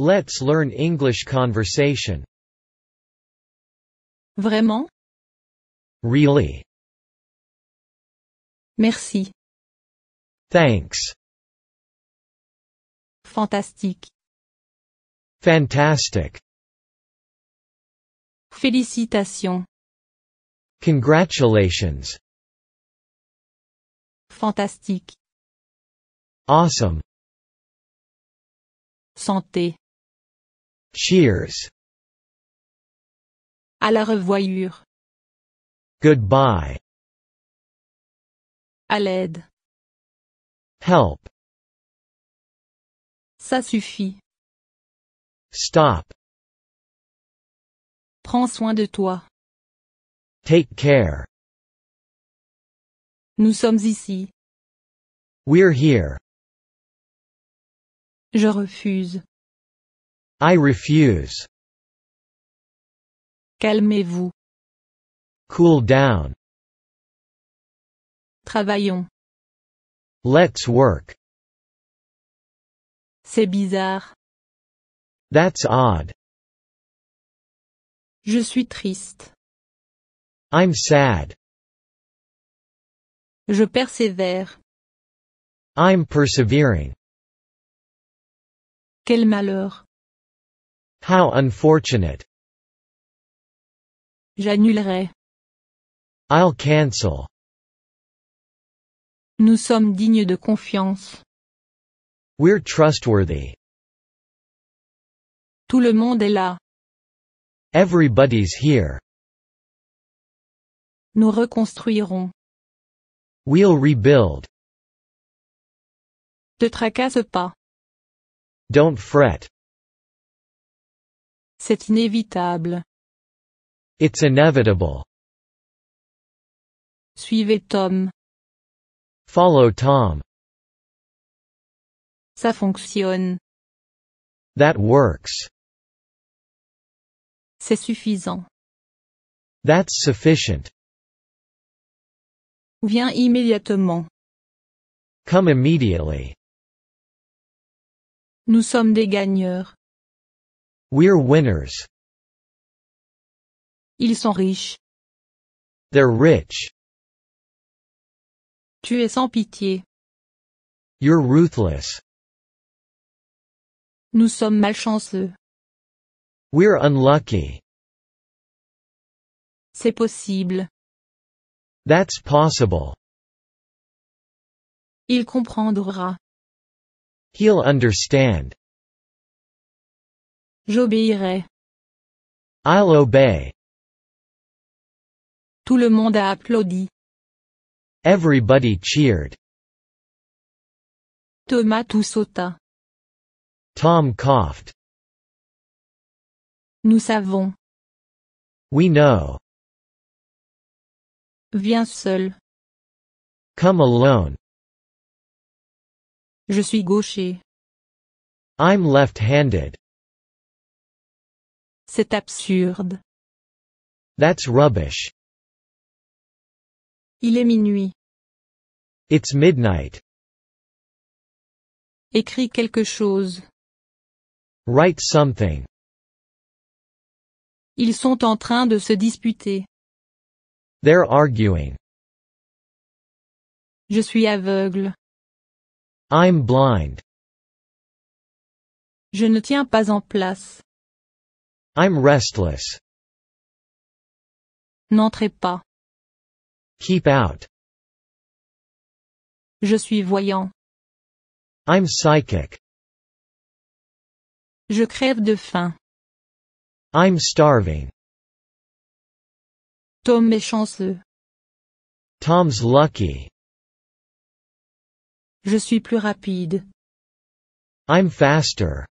Let's learn English conversation. Vraiment? Really? Merci. Thanks. Fantastique. Fantastic. Félicitations. Congratulations. Fantastique. Awesome. Santé. Cheers. À la revoyure. Goodbye. À l'aide. Help. Ça suffit. Stop. Prends soin de toi. Take care. Nous sommes ici. We're here. Je refuse. I refuse. Calmez-vous. Cool down. Travaillons. Let's work. C'est bizarre. That's odd. Je suis triste. I'm sad. Je persévère. I'm persevering. Quel malheur. How unfortunate. J'annulerai. I'll cancel. Nous sommes dignes de confiance. We're trustworthy. Tout le monde est là. Everybody's here. Nous reconstruirons. We'll rebuild. Te tracasse pas. Don't fret. C'est inévitable. It's inevitable. Suivez Tom. Follow Tom. Ça fonctionne. That works. C'est suffisant. That's sufficient. Viens immédiatement. Come immediately. Nous sommes des gagneurs. We're winners. Ils sont riches. They're rich. Tu es sans pitié. You're ruthless. Nous sommes malchanceux. We're unlucky. C'est possible. That's possible. Il comprendra. He'll understand. J'obéirai. I'll obey. Tout le monde a applaudi. Everybody cheered. Thomas tout sauta. Tom coughed. Nous savons. We know. Viens seul. Come alone. Je suis gaucher. I'm left-handed. C'est absurde. That's rubbish. Il est minuit. It's midnight. Écris quelque chose. Write something. Ils sont en train de se disputer. They're arguing. Je suis aveugle. I'm blind. Je ne tiens pas en place. I'm restless. N'entrez pas. Keep out. Je suis voyant. I'm psychic. Je crève de faim. I'm starving. Tom est chanceux. Tom's lucky. Je suis plus rapide. I'm faster.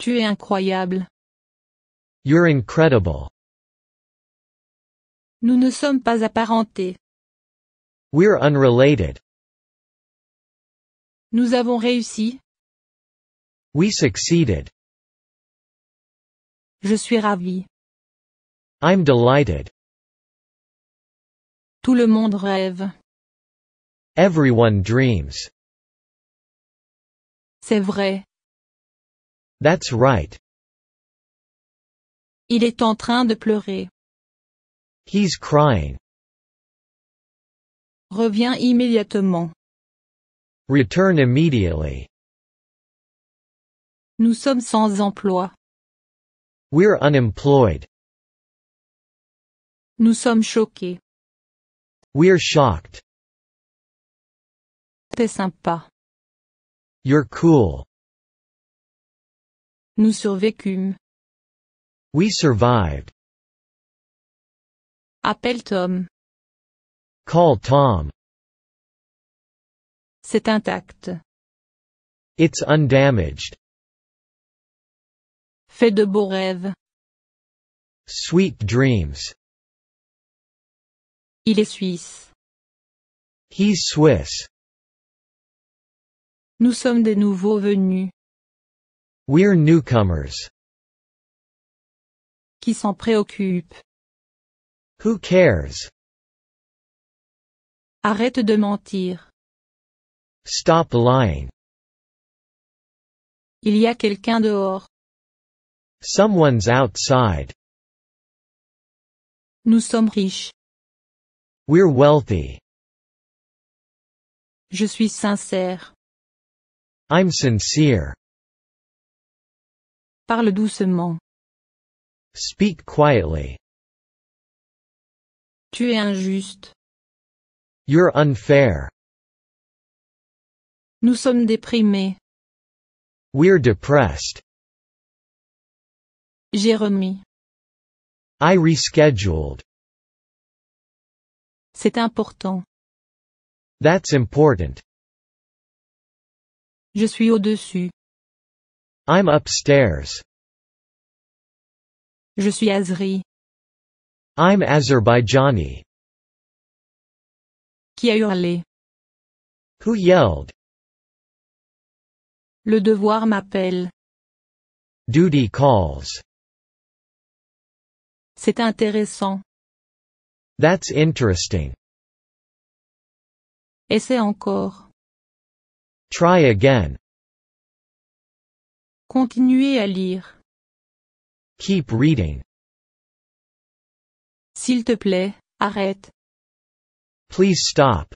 Tu es incroyable. You're incredible. Nous ne sommes pas apparentés. We're unrelated. Nous avons réussi. We succeeded. Je suis ravi. I'm delighted. Tout le monde rêve. Everyone dreams. C'est vrai. That's right. Il est en train de pleurer. He's crying. Reviens immédiatement. Return immediately. Nous sommes sans emploi. We're unemployed. Nous sommes choqués. We're shocked. T'es sympa. You're cool. Nous survécûmes. We survived. Appelle Tom. Call Tom. C'est intact. It's undamaged. Fais de beaux rêves. Sweet dreams. Il est suisse. He's Swiss. Nous sommes des nouveaux venus. We're newcomers. Qui s'en préoccupe? Who cares? Arrête de mentir. Stop lying. Il y a quelqu'un dehors. Someone's outside. Nous sommes riches. We're wealthy. Je suis sincère. I'm sincere. Parle doucement. Speak quietly. Tu es injuste. You're unfair. Nous sommes déprimés. We're depressed. J'ai remis. I rescheduled. C'est important. That's important. Je suis au-dessus. I'm upstairs. Je suis Azri. I'm Azerbaijani. Qui a hurlé? Who yelled? Le devoir m'appelle. Duty calls. C'est intéressant. That's interesting. Essaie encore. Try again. Continuez à lire. Keep reading. S'il te plaît, arrête. Please stop.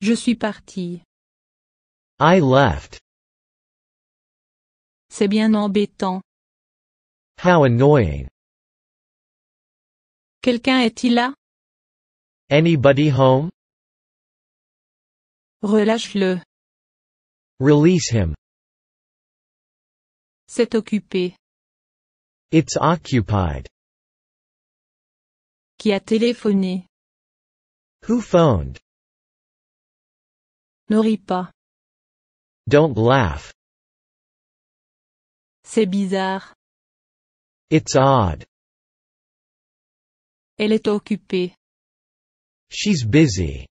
Je suis parti. I left. C'est bien embêtant. How annoying. Quelqu'un est-il là? Anybody home? Relâche-le. Release him. C'est occupé. It's occupied. Qui a téléphoné? Who phoned? Ne ris pas. Don't laugh. C'est bizarre. It's odd. Elle est occupée. She's busy.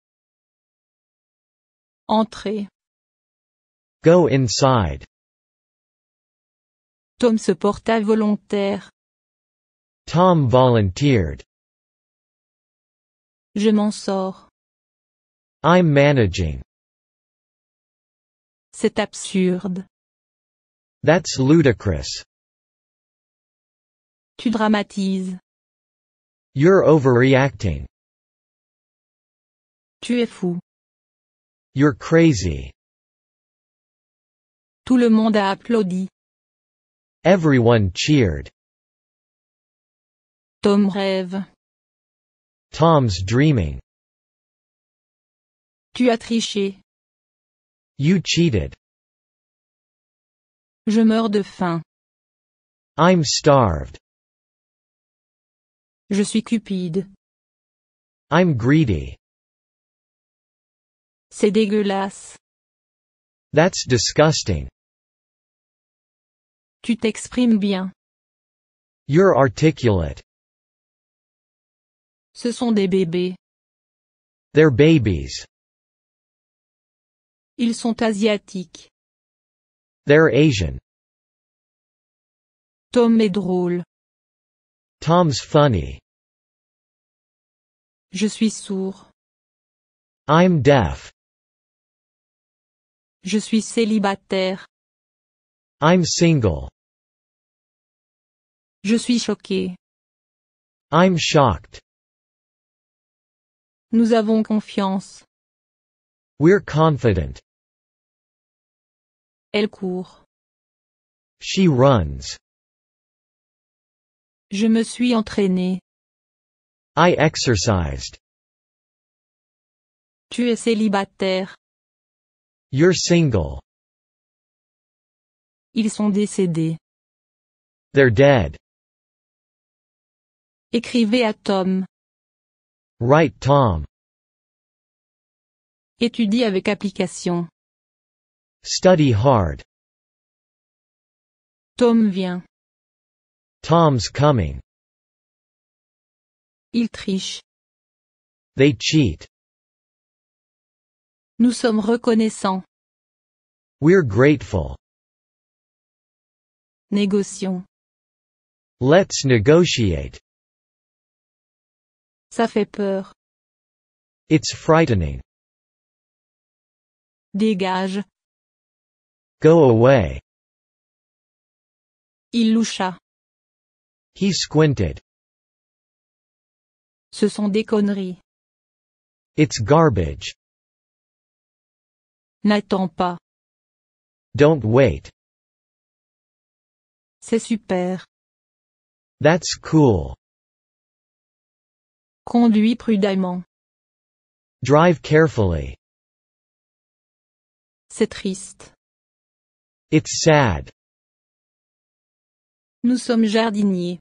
Entrez. Go inside. Tom se porta volontaire. Tom volunteered. Je m'en sors. I'm managing. C'est absurde. That's ludicrous. Tu dramatises. You're overreacting. Tu es fou. You're crazy. Tout le monde a applaudi. Everyone cheered. Tom rêve. Tom's dreaming. Tu as triché. You cheated. Je meurs de faim. I'm starved. Je suis cupide. I'm greedy. C'est dégueulasse. That's disgusting. Tu t'exprimes bien. You're articulate. Ce sont des bébés. They're babies. Ils sont asiatiques. They're Asian. Tom est drôle. Tom's funny. Je suis sourd. I'm deaf. Je suis célibataire. I'm single. Je suis choqué. I'm shocked. Nous avons confiance. We're confident. Elle court. She runs. Je me suis entraîné. I exercised. Tu es célibataire. You're single. Ils sont décédés. They're dead. Écrivez à Tom. Write Tom. Étudie avec application. Study hard. Tom vient. Tom's coming. Ils trichent. They cheat. Nous sommes reconnaissants. We're grateful. Négocions. Let's negotiate. Ça fait peur. It's frightening. Dégage. Go away. Il loucha. He squinted. Ce sont des conneries. It's garbage. N'attends pas. Don't wait. C'est super. That's cool. Conduis prudemment. Drive carefully. C'est triste. It's sad. Nous sommes jardiniers.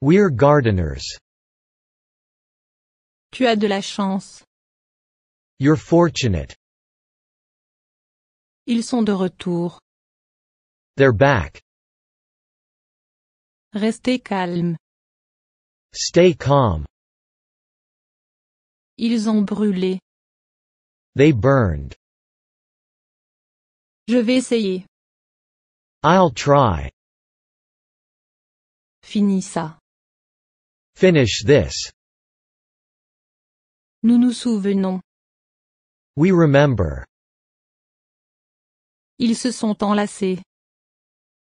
We're gardeners. Tu as de la chance. You're fortunate. Ils sont de retour. They're back. Restez calme. Stay calm. Ils ont brûlé. They burned. Je vais essayer. I'll try. Finis ça. Finish this. Nous nous souvenons. We remember. Ils se sont enlacés.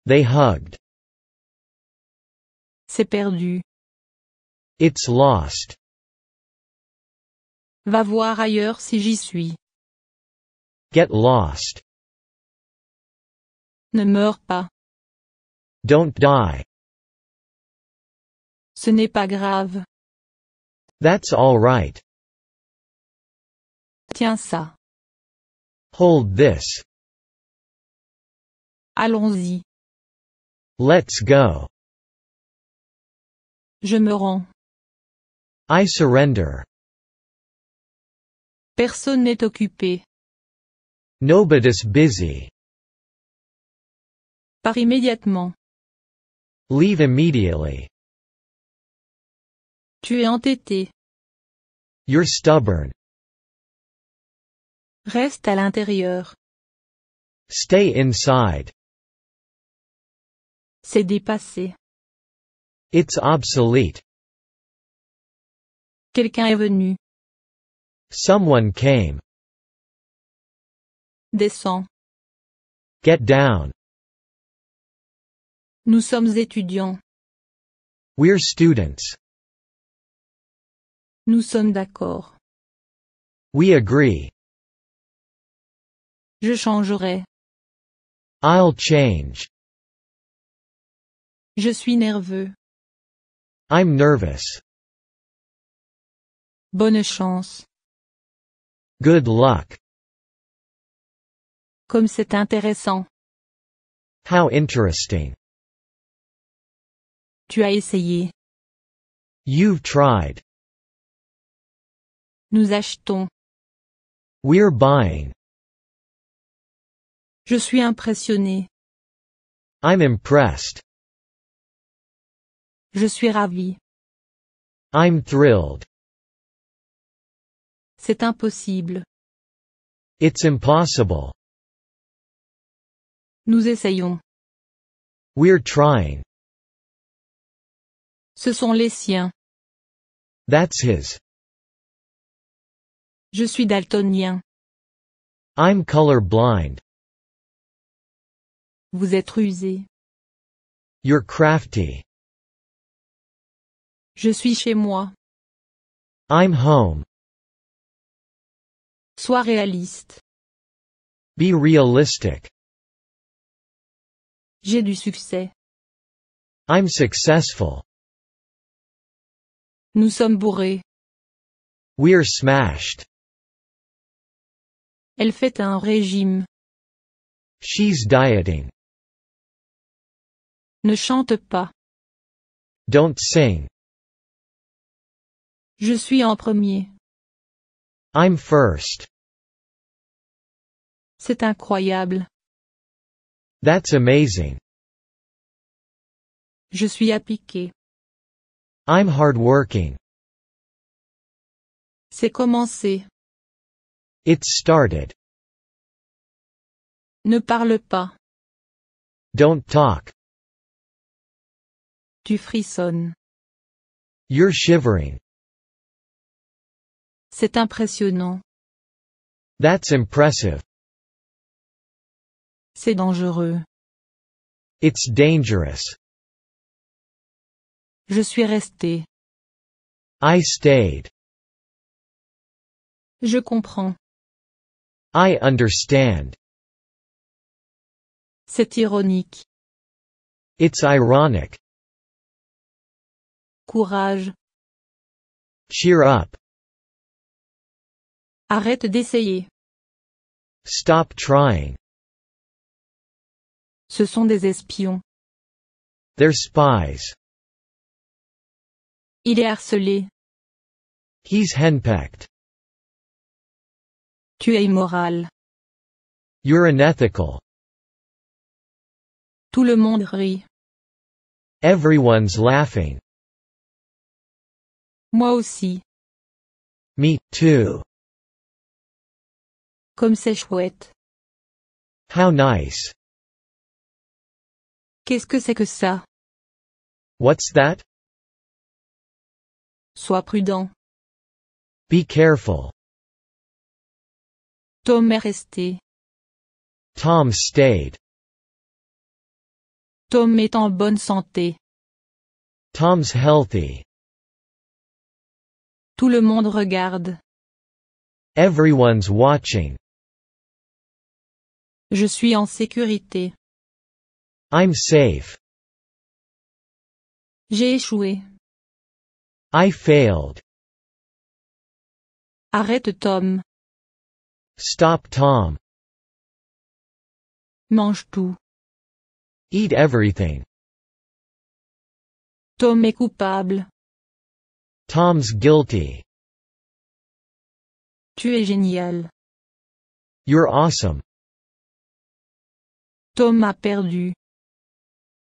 They hugged. C'est perdu. It's lost. Va voir ailleurs si j'y suis. Get lost. Ne meurs pas. Don't die. Ce n'est pas grave. That's all right. Tiens ça. Hold this. Allons-y. Let's go. Je me rends. I surrender. Personne n'est occupé. Nobody's busy. Par immédiatement. Leave immediately. Tu es entêté. You're stubborn. Reste à l'intérieur. Stay inside. C'est dépassé. It's obsolete. Quelqu'un est venu. Someone came. Descends. Get down. Nous sommes étudiants. We're students. Nous sommes d'accord. We agree. Je changerai. I'll change. Je suis nerveux. I'm nervous. Bonne chance. Good luck. Comme c'est intéressant. How interesting. Tu as essayé. You've tried. Nous achetons. We're buying. Je suis impressionné. I'm impressed. Je suis ravi. I'm thrilled. C'est impossible. It's impossible. Nous essayons. We're trying. Ce sont les siens. That's his. Je suis daltonien. I'm color blind. Vous êtes rusé. You're crafty. Je suis chez moi. I'm home. Sois réaliste. Be realistic. J'ai du succès. I'm successful. Nous sommes bourrés. We're smashed. Elle fait un régime. She's dieting. Ne chante pas. Don't sing. Je suis en premier. I'm first. C'est incroyable. That's amazing. Je suis appliqué. I'm hard working. C'est commencé. It's started. Ne parle pas. Don't talk. Tu frissonnes. You're shivering. C'est impressionnant. That's impressive. C'est dangereux. It's dangerous. Je suis resté. I stayed. Je comprends. I understand. C'est ironique. It's ironic. Courage. Cheer up. Arrête d'essayer. Stop trying. Ce sont des espions. They're spies. Il est harcelé. He's henpecked. Tu es immoral. You're unethical. Tout le monde rit. Everyone's laughing. Moi aussi. Me too. Comme c'est chouette. How nice. Qu'est-ce que c'est que ça? What's that? Sois prudent. Be careful. Tom est resté. Tom stayed. Tom est en bonne santé. Tom's healthy. Tout le monde regarde. Everyone's watching. Je suis en sécurité. I'm safe. J'ai échoué. I failed. Arrête Tom. Stop Tom. Mange tout. Eat everything. Tom est coupable. Tom's guilty. Tu es génial. You're awesome. Tom a perdu.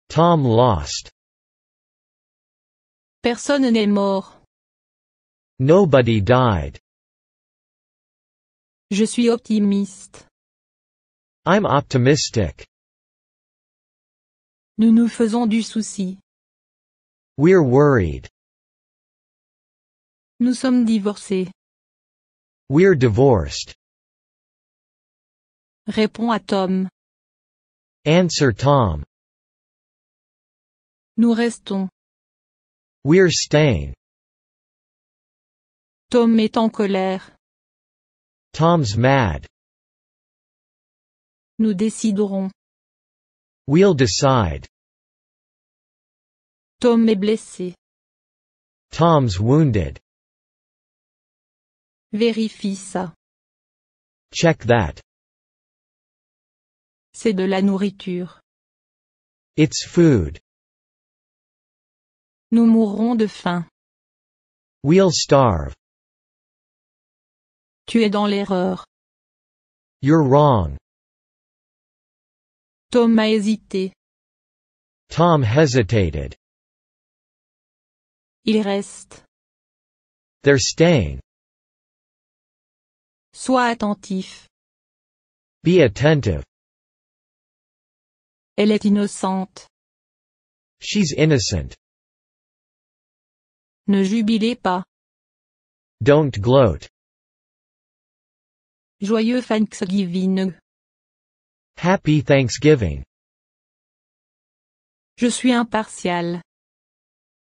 Tom lost. Personne n'est mort. Nobody died. Je suis optimiste. I'm optimistic. Nous nous faisons du souci. We're worried. Nous sommes divorcés. We're divorced. Réponds à Tom. Answer Tom. Nous restons. We're staying. Tom est en colère. Tom's mad. Nous déciderons. We'll decide. Tom est blessé. Tom's wounded. Vérifie ça. Check that. C'est de la nourriture. It's food. Nous mourrons de faim. We'll starve. Tu es dans l'erreur. You're wrong. Tom a hésité. Tom hesitated. Ils restent. They're staying. Sois attentif. Be attentive. Elle est innocente. She's innocent. Ne jubilez pas. Don't gloat. Joyeux Thanksgiving. Happy Thanksgiving. Je suis impartial.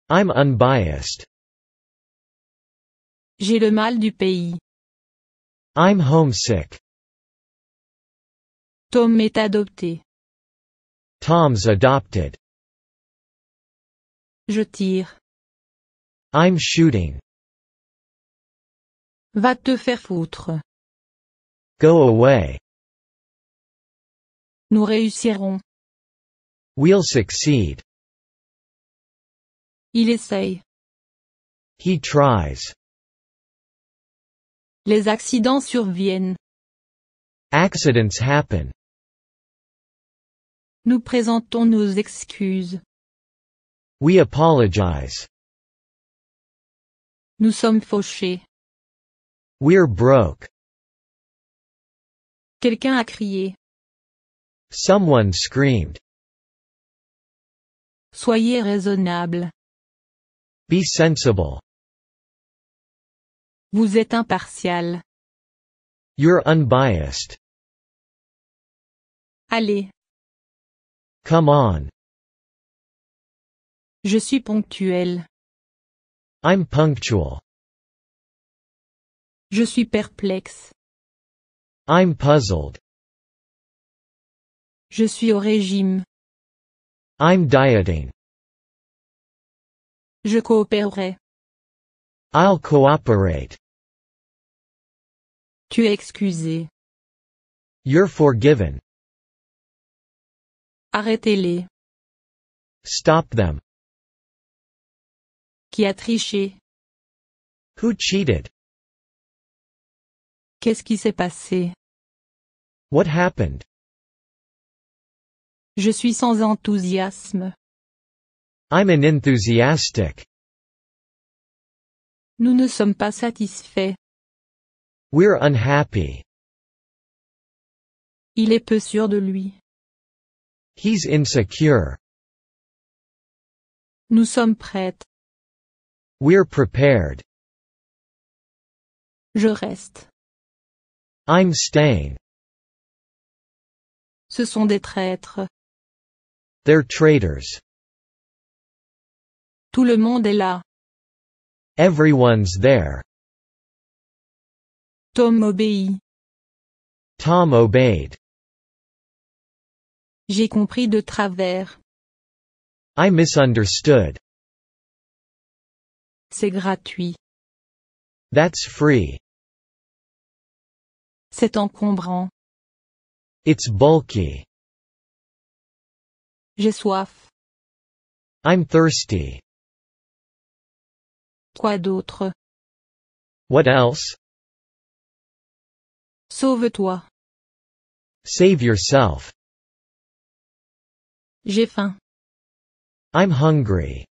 I'm unbiased. J'ai le mal du pays. I'm homesick. Tom est adopté. Tom's adopted. Je tire. I'm shooting. Va te faire foutre. Go away. Nous réussirons. We'll succeed. Il essaye. He tries. Les accidents surviennent. Accidents happen. Nous présentons nos excuses. We apologize. Nous sommes fauchés. We're broke. Quelqu'un a crié. Someone screamed. Soyez raisonnable. Be sensible. Vous êtes impartial. You're unbiased. Allez. Come on. Je suis ponctuel. I'm punctual. Je suis perplexe. I'm puzzled. Je suis au régime. I'm dieting. Je coopérerai. I'll cooperate. Tu es excusé. You're forgiven. Arrêtez-les. Stop them. Qui a triché? Who cheated? Qu'est-ce qui s'est passé? What happened? Je suis sans enthousiasme. I'm an enthusiastic. Nous ne sommes pas satisfaits. We're unhappy. Il est peu sûr de lui. He's insecure. Nous sommes prêtes. We're prepared. Je reste. I'm staying. Ce sont des traîtres. They're traitors. Tout le monde est là. Everyone's there. Tom obéit. Tom obeyed. J'ai compris de travers. I misunderstood. C'est gratuit. That's free. C'est encombrant. It's bulky. J'ai soif. I'm thirsty. Quoi d'autre? What else? Sauve-toi. Save yourself. J'ai faim. I'm hungry.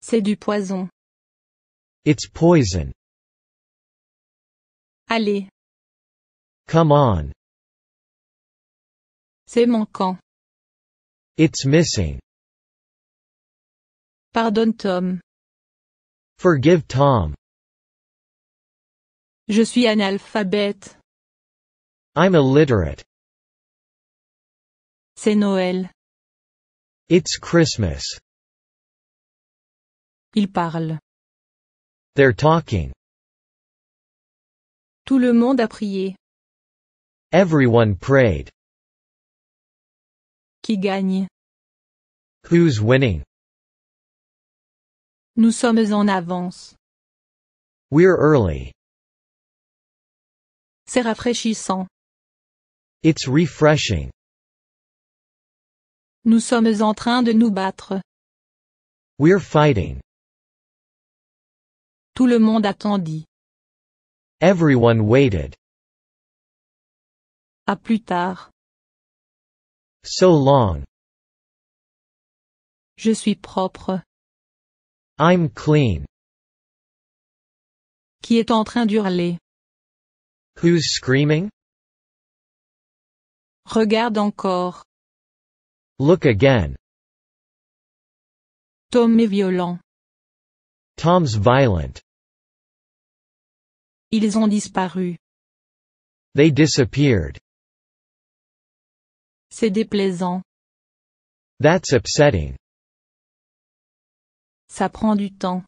C'est du poison. It's poison. Allez. Come on. C'est manquant. It's missing. Pardonne Tom. Forgive Tom. Je suis analphabète. I'm illiterate. C'est Noël. It's Christmas. Ils parlent. They're talking. Tout le monde a prié. Everyone prayed. Qui gagne? Who's winning? Nous sommes en avance. We're early. C'est rafraîchissant. It's refreshing. Nous sommes en train de nous battre. We're fighting. Tout le monde attendit. Everyone waited. À plus tard. So long. Je suis propre. I'm clean. Qui est en train d'hurler? Who's screaming? Regarde encore. Look again. Tom est violent. Tom's violent. Ils ont disparu. They disappeared. C'est déplaisant. That's upsetting. Ça prend du temps.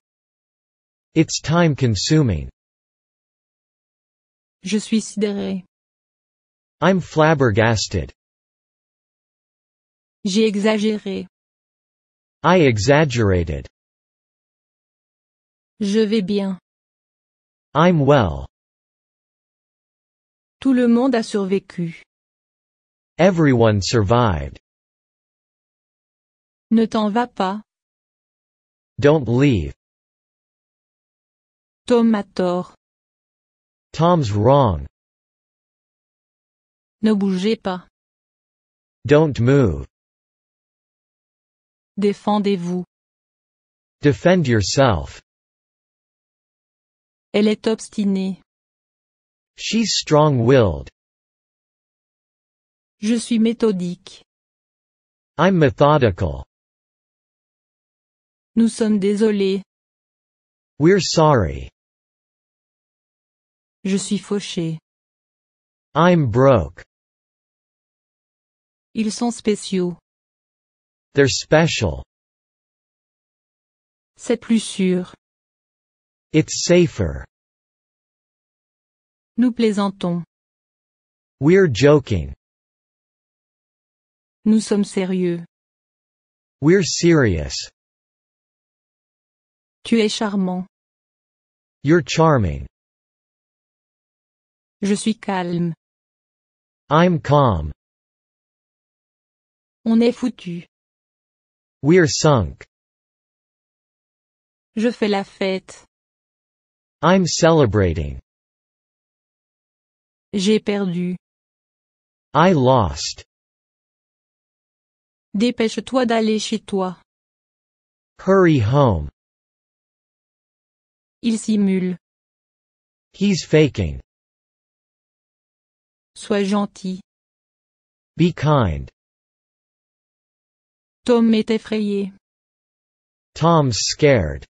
It's time consuming. Je suis sidéré. I'm flabbergasted. J'ai exagéré. I exaggerated. Je vais bien. I'm well. Tout le monde a survécu. Everyone survived. Ne t'en va pas. Don't leave. Tom a tort. Tom's wrong. Ne bougez pas. Don't move. Défendez-vous. Defend yourself. Elle est obstinée. She's strong-willed. Je suis méthodique. I'm methodical. Nous sommes désolés. We're sorry. Je suis fauché. I'm broke. Ils sont spéciaux. They're special. C'est plus sûr. It's safer. Nous plaisantons. We're joking. Nous sommes sérieux. We're serious. Tu es charmant. You're charming. Je suis calme. I'm calm. On est foutu. We're sunk. Je fais la fête. I'm celebrating. J'ai perdu. I lost. Dépêche-toi d'aller chez toi. Hurry home. Il simule. He's faking. Sois gentil. Be kind. Tom est effrayé. Tom's scared.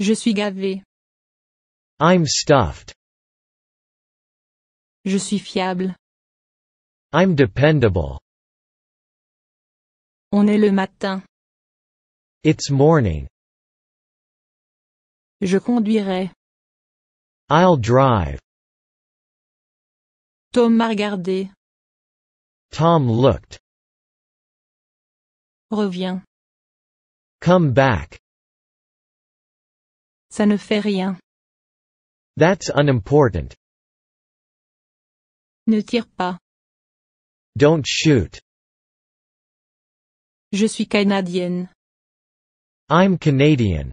Je suis gavé. I'm stuffed. Je suis fiable. I'm dependable. On est le matin. It's morning. Je conduirai. I'll drive. Tom m'a regardé. Tom looked. Reviens. Come back. Ça ne fait rien. That's unimportant. Ne tire pas. Don't shoot. Je suis canadienne. I'm Canadian.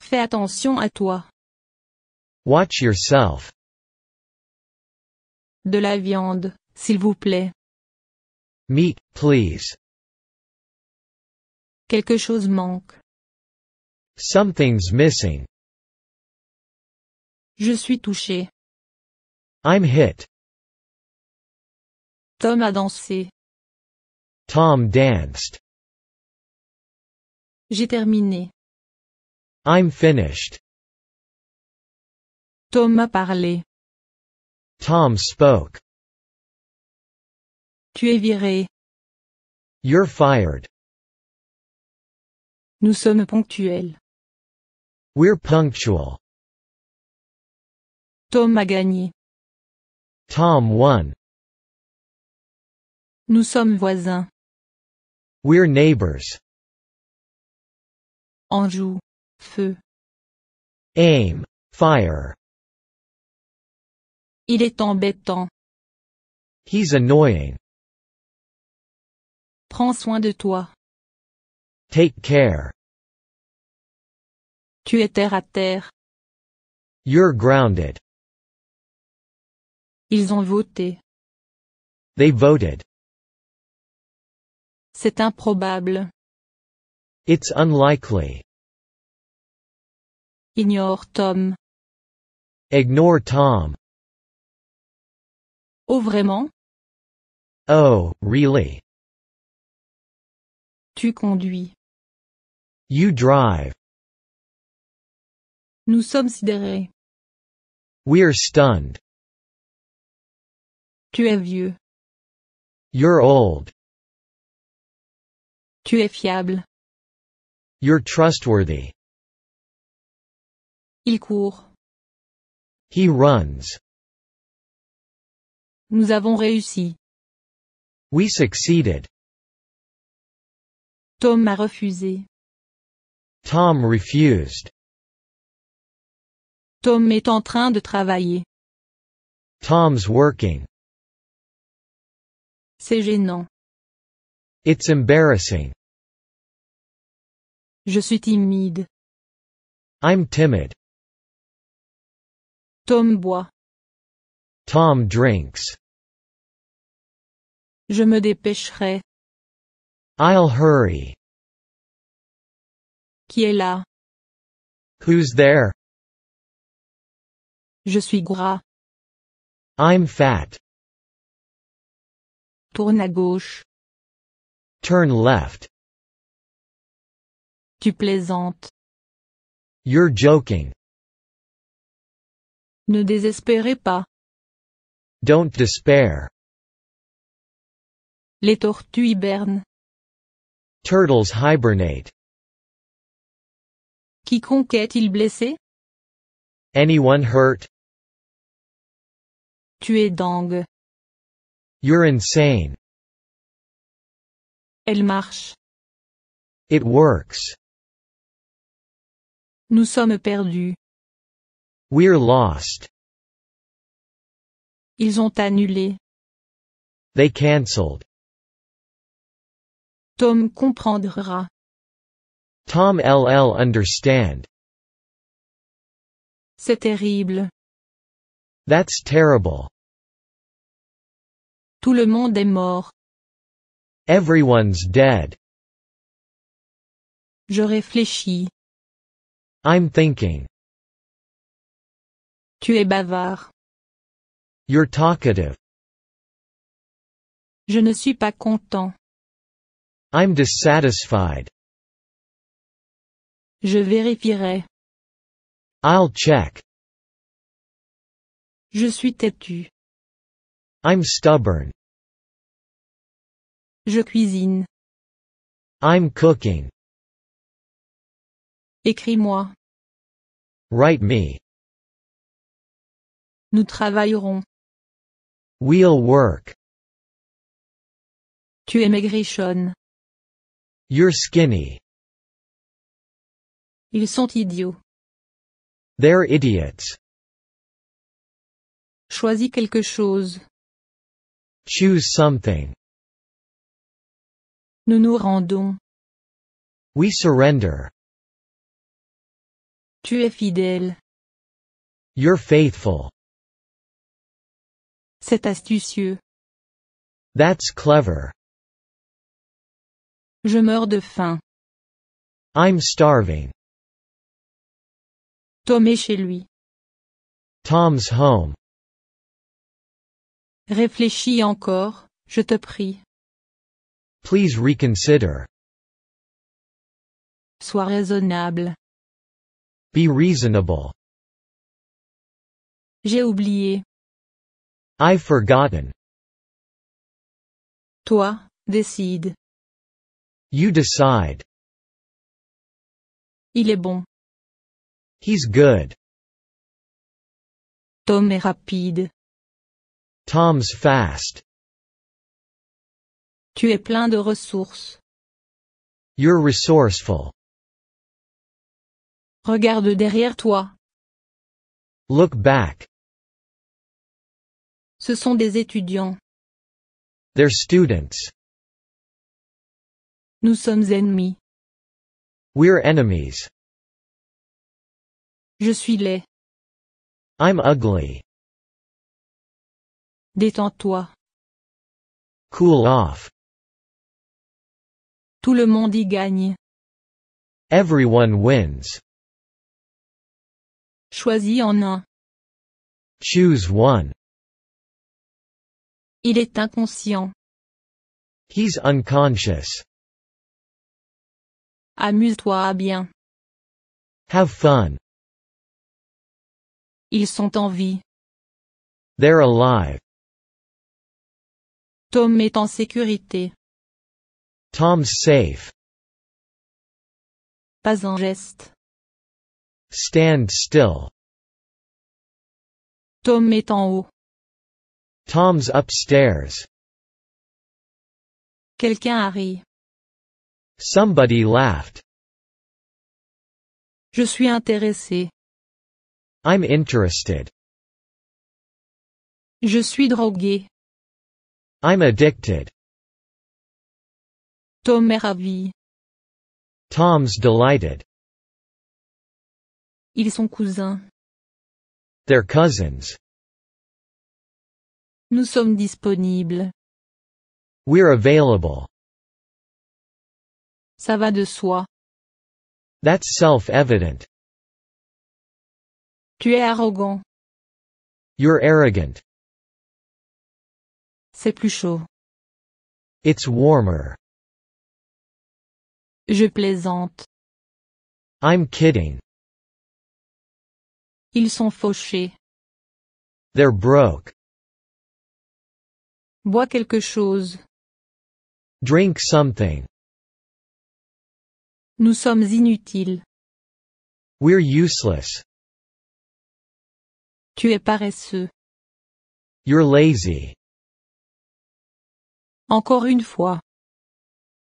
Fais attention à toi. Watch yourself. De la viande, s'il vous plaît. Meat, please. Quelque chose manque. Something's missing. Je suis touché. I'm hit. Tom a dansé. Tom danced. J'ai terminé. I'm finished. Tom a parlé. Tom spoke. Tu es viré. You're fired. Nous sommes ponctuels. We're punctual. Tom a gagné. Tom won. Nous sommes voisins. We're neighbors. Enjoue. Feu. Aim. Fire. Il est embêtant. He's annoying. Prends soin de toi. Take care. Tu es terre à terre. You're grounded. Ils ont voté. They voted. C'est improbable. It's unlikely. Ignore Tom. Ignore Tom. Oh vraiment? Oh, really? Tu conduis. You drive. Nous sommes sidérés. We're stunned. Tu es vieux. You're old. Tu es fiable. You're trustworthy. Il court. He runs. Nous avons réussi. We succeeded. Tom a refusé. Tom refused. Tom est en train de travailler. Tom's working. C'est gênant. It's embarrassing. Je suis timide. I'm timid. Tom boit. Tom drinks. Je me dépêcherai. I'll hurry. Qui est là? Who's there? Je suis gras. I'm fat. Tourne à gauche. Turn left. Tu plaisantes. You're joking. Ne désespérez pas. Don't despair. Les tortues hibernent. Turtles hibernate. Quiconque est-il blessé? Anyone hurt? Tu es dingue. You're insane. Elle marche. It works. Nous sommes perdus. We're lost. Ils ont annulé. They cancelled. Tom comprendra. Tom LL understand. C'est terrible. That's terrible. Tout le monde est mort. Everyone's dead. Je réfléchis. I'm thinking. Tu es bavard. You're talkative. Je ne suis pas content. I'm dissatisfied. Je vérifierai. I'll check. Je suis têtu. I'm stubborn. Je cuisine. I'm cooking. Écris-moi. Write me. Nous travaillerons. We'll work. Tu es maigrichonne. You're skinny. Ils sont idiots. They're idiots. Choisis quelque chose. Choose something. Nous nous rendons. We surrender. Tu es fidèle. You're faithful. C'est astucieux. That's clever. Je meurs de faim. I'm starving. Tom est chez lui. Tom's home. Réfléchis encore, je te prie. Please reconsider. Sois raisonnable. Be reasonable. J'ai oublié. I've forgotten. Toi, décide. You decide. Il est bon. He's good. Tom est rapide. Tom's fast. Tu es plein de ressources. You're resourceful. Regarde derrière toi. Look back. Ce sont des étudiants. They're students. Nous sommes ennemis. We're enemies. Je suis laid. I'm ugly. Détends-toi. Cool off. Tout le monde y gagne. Everyone wins. Choisis en un. Choose one. Il est inconscient. He's unconscious. Amuse-toi bien. Have fun. Ils sont en vie. They're alive. Tom est en sécurité. Tom's safe. Pas un geste. Stand still. Tom est en haut. Tom's upstairs. Quelqu'un arrive. Somebody laughed. Je suis intéressé. I'm interested. Je suis drogué. I'm addicted. Tom est ravi. Tom's delighted. Ils sont cousins. They're cousins. Nous sommes disponibles. We're available. Ça va de soi. That's self-evident. Tu es arrogant. You're arrogant. C'est plus chaud. It's warmer. Je plaisante. I'm kidding. Ils sont fauchés. They're broke. Bois quelque chose. Drink something. Nous sommes inutiles. We're useless. Tu es paresseux. You're lazy. Encore une fois.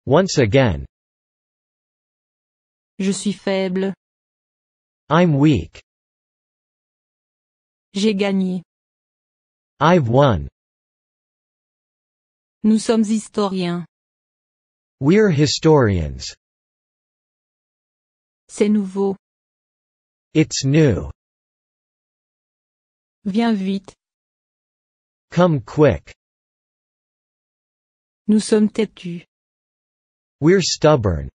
Once again. Je suis faible. I'm weak. J'ai gagné. I've won. Nous sommes historiens. We're historians. C'est nouveau. It's new. Viens vite. Come quick. Nous sommes têtus. We're stubborn.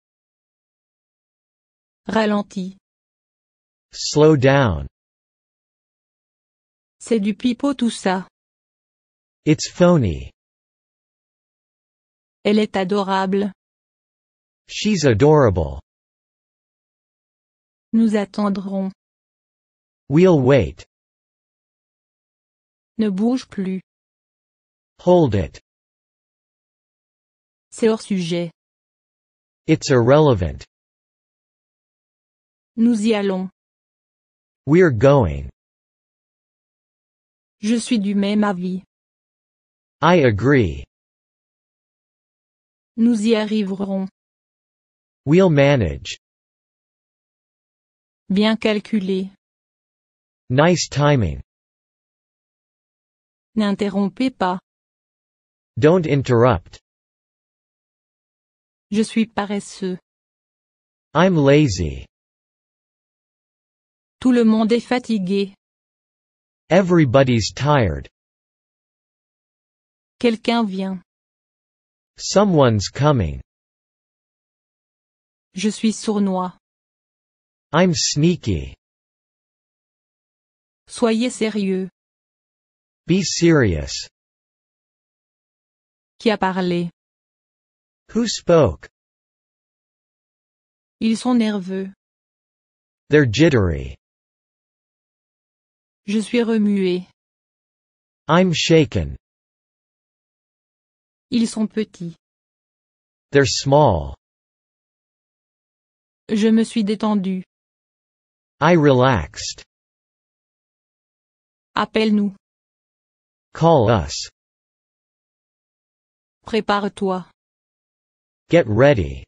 Ralenti. Slow down. C'est du pipeau tout ça. It's phony. Elle est adorable. She's adorable. Nous attendrons. We'll wait. Ne bouge plus. Hold it. C'est hors sujet. It's irrelevant. Nous y allons. We're going. Je suis du même avis. I agree. Nous y arriverons. We'll manage. Bien calculé. Nice timing. N'interrompez pas. Don't interrupt. Je suis paresseux. I'm lazy. Tout le monde est fatigué. Everybody's tired. Quelqu'un vient. Someone's coming. Je suis sournois. I'm sneaky. Soyez sérieux. Be serious. Qui a parlé? Who spoke? Ils sont nerveux. They're jittery. Je suis remué. I'm shaken. Ils sont petits. They're small. Je me suis détendu. I relaxed. Appelle-nous. Call us. Prépare-toi. Get ready.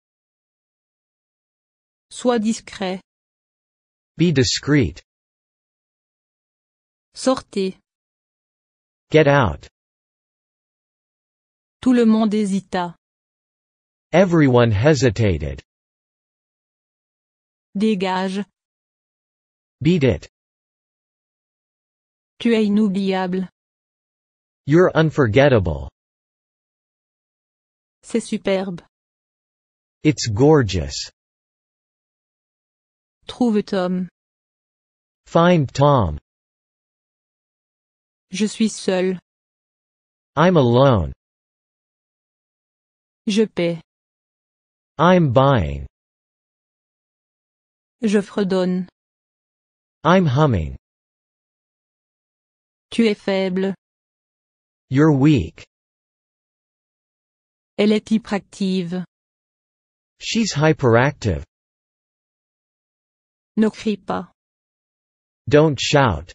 Sois discret. Be discreet. Sortez. Get out. Tout le monde hésita. Everyone hesitated. Dégage, Beat it. Tu es inoubliable. You're unforgettable. C'est superbe. It's gorgeous. Trouve Tom. Find Tom. Je suis seul. I'm alone. Je paie. I'm buying. Je fredonne. I'm humming. Tu es faible. You're weak. Elle est hyperactive. She's hyperactive. Ne crie pas. Don't shout.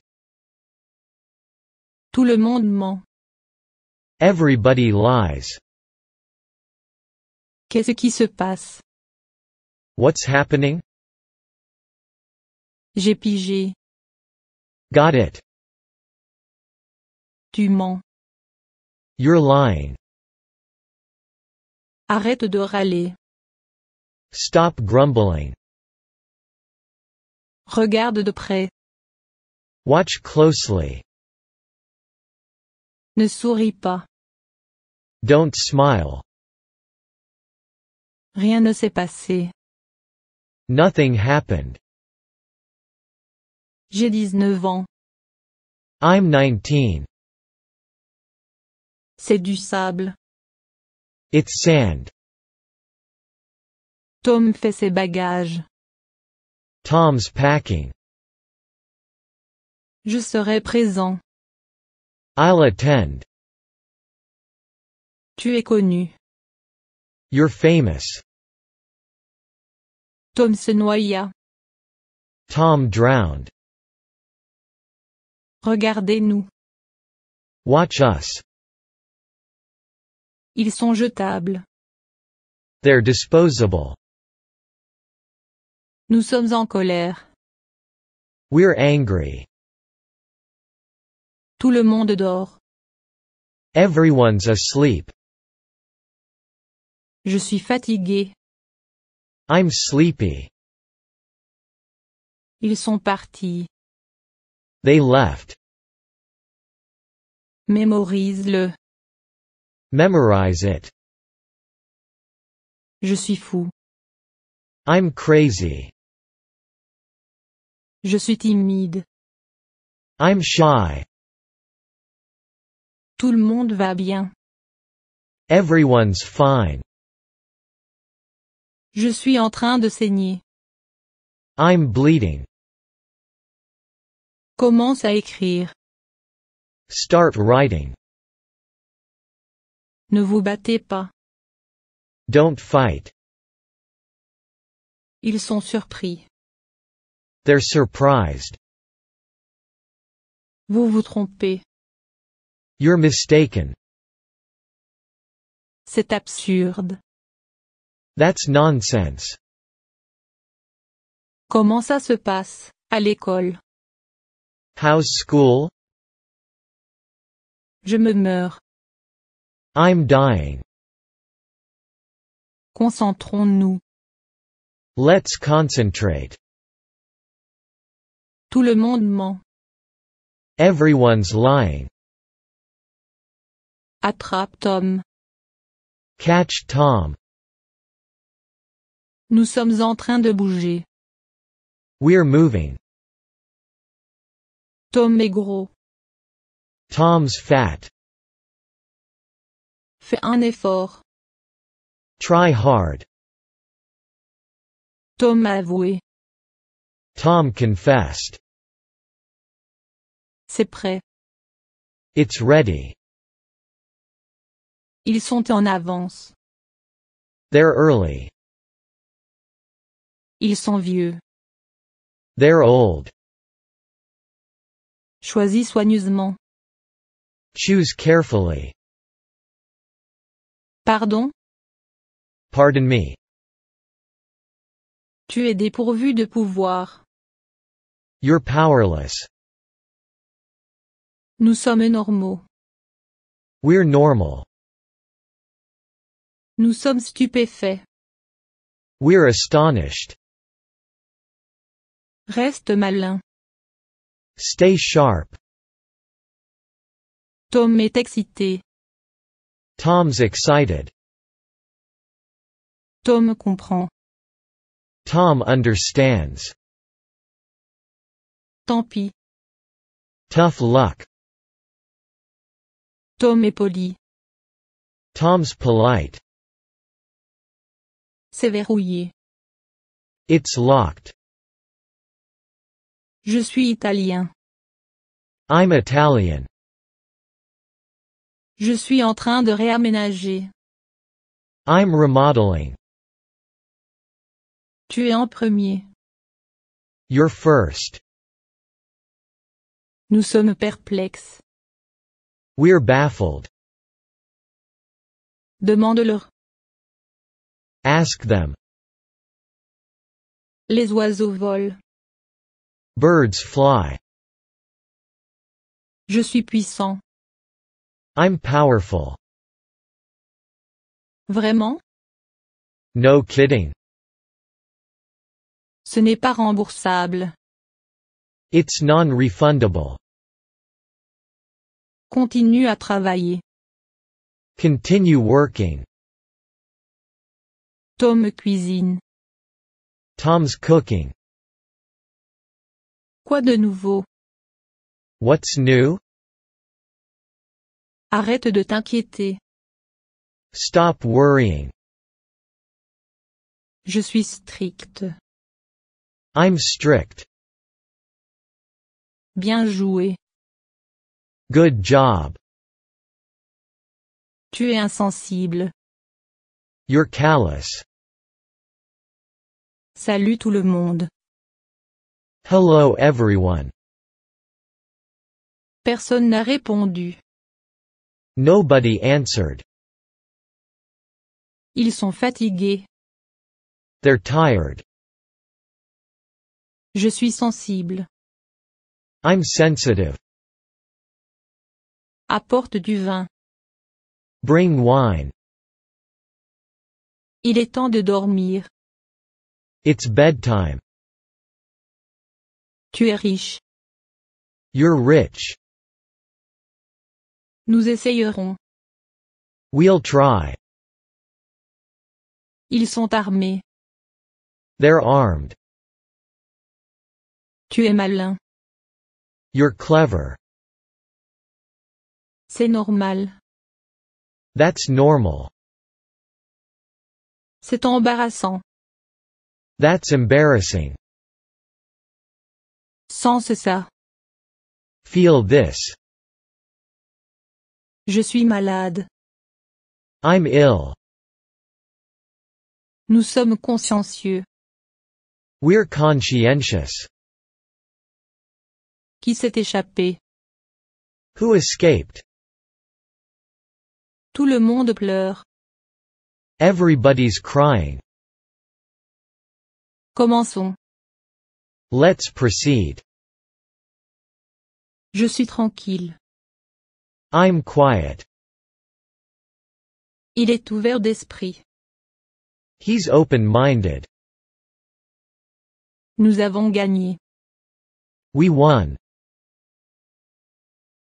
Tout le monde ment. Everybody lies. Qu'est-ce qui se passe? What's happening? J'ai pigé. Got it. Tu mens. You're lying. Arrête de râler. Stop grumbling. Regarde de près. Watch closely. Ne souris pas. Don't smile. Rien ne s'est passé. Nothing happened. J'ai 19 ans. I'm 19. C'est du sable. It's sand. Tom fait ses bagages. Tom's packing. Je serai présent. I'll attend. Tu es connu. You're famous. Tom se noya. Tom drowned. Regardez-nous. Watch us. Ils sont jetables. They're disposable. Nous sommes en colère. We're angry. Tout le monde dort. Everyone's asleep. Je suis fatigué. I'm sleepy. Ils sont partis. They left. Mémorise-le. Memorize it. Je suis fou. I'm crazy. Je suis timide. I'm shy. Tout le monde va bien. Everyone's fine. Je suis en train de saigner. I'm bleeding. Commence à écrire. Start writing. Ne vous battez pas. Don't fight. Ils sont surpris. They're surprised. Vous vous trompez. You're mistaken. C'est absurde. That's nonsense. Comment ça se passe, à l'école How's school? Je me meurs. I'm dying. Concentrons-nous. Let's concentrate. Tout le monde ment. Everyone's lying. Attrape Tom. Catch Tom. Nous sommes en train de bouger. We're moving. Tom est gros. Tom's fat. Fais un effort. Try hard. Tom a avoué. Tom confessed. C'est prêt. It's ready. Ils sont en avance. They're early. Ils sont vieux. They're old. Choisis soigneusement. Choose carefully. Pardon Pardon me. Tu es dépourvu de pouvoir. You're powerless. Nous sommes normaux. We're normal. Nous sommes stupéfaits. We're astonished. Reste malin. Stay sharp. Tom est excité. Tom's excited. Tom comprend. Tom understands. Tant pis. Tough luck. Tom est poli. Tom's polite. C'est verrouillé. It's locked. Je suis italien. I'm Italian. Je suis en train de réaménager. I'm remodeling. Tu es en premier. You're first. Nous sommes perplexes. We're baffled. Demande-leur. Ask them. Les oiseaux volent. Birds fly. Je suis puissant. I'm powerful. Vraiment? No kidding. Ce n'est pas remboursable. It's non-refundable. Continue à travailler. Continue working. Tom cuisine. Tom's cooking. Quoi de nouveau? What's new? Arrête de t'inquiéter. Stop worrying. Je suis strict. I'm strict. Bien joué. Good job. Tu es insensible. You're callous. Salut tout le monde. Hello everyone. Personne n'a répondu. Nobody answered. Ils sont fatigués. They're tired. Je suis sensible. I'm sensitive. Apporte du vin. Bring wine. Il est temps de dormir. It's bedtime. Tu es riche. You're rich. Nous essayerons. We'll try. Ils sont armés. They're armed. Tu es malin. You're clever. C'est normal. That's normal. C'est embarrassant. That's embarrassing. Sens ça. Feel this. Je suis malade. I'm ill. Nous sommes consciencieux. We're conscientious. Qui s'est échappé? Who escaped? Tout le monde pleure. Everybody's crying. Commençons. Let's proceed. Je suis tranquille. I'm quiet. Il est ouvert d'esprit. He's open-minded. Nous avons gagné. We won.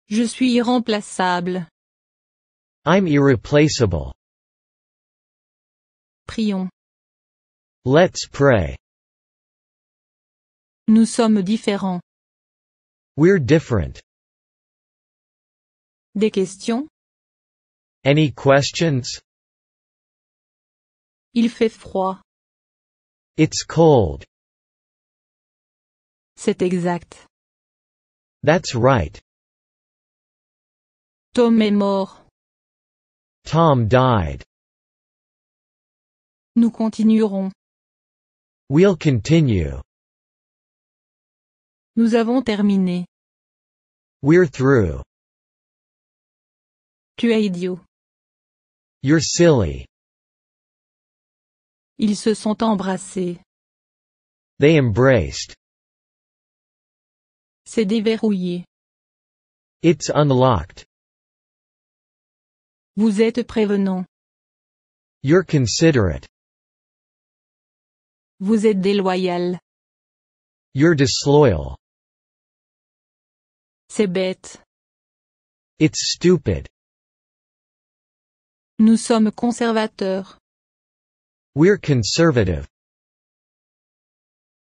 Je suis irremplaçable. I'm irreplaceable. Prions. Let's pray. Nous sommes différents. We're different. Des questions? Any questions? Il fait froid. It's cold. C'est exact. That's right. Tom est mort. Tom died. Nous continuerons. We'll continue. Nous avons terminé. We're through. Tu es idiot. You're silly. Ils se sont embrassés. They embraced. C'est déverrouillé. It's unlocked. Vous êtes prévenant. You're considerate. Vous êtes déloyal. You're disloyal. C'est bête. It's stupid. Nous sommes conservateurs. We're conservative.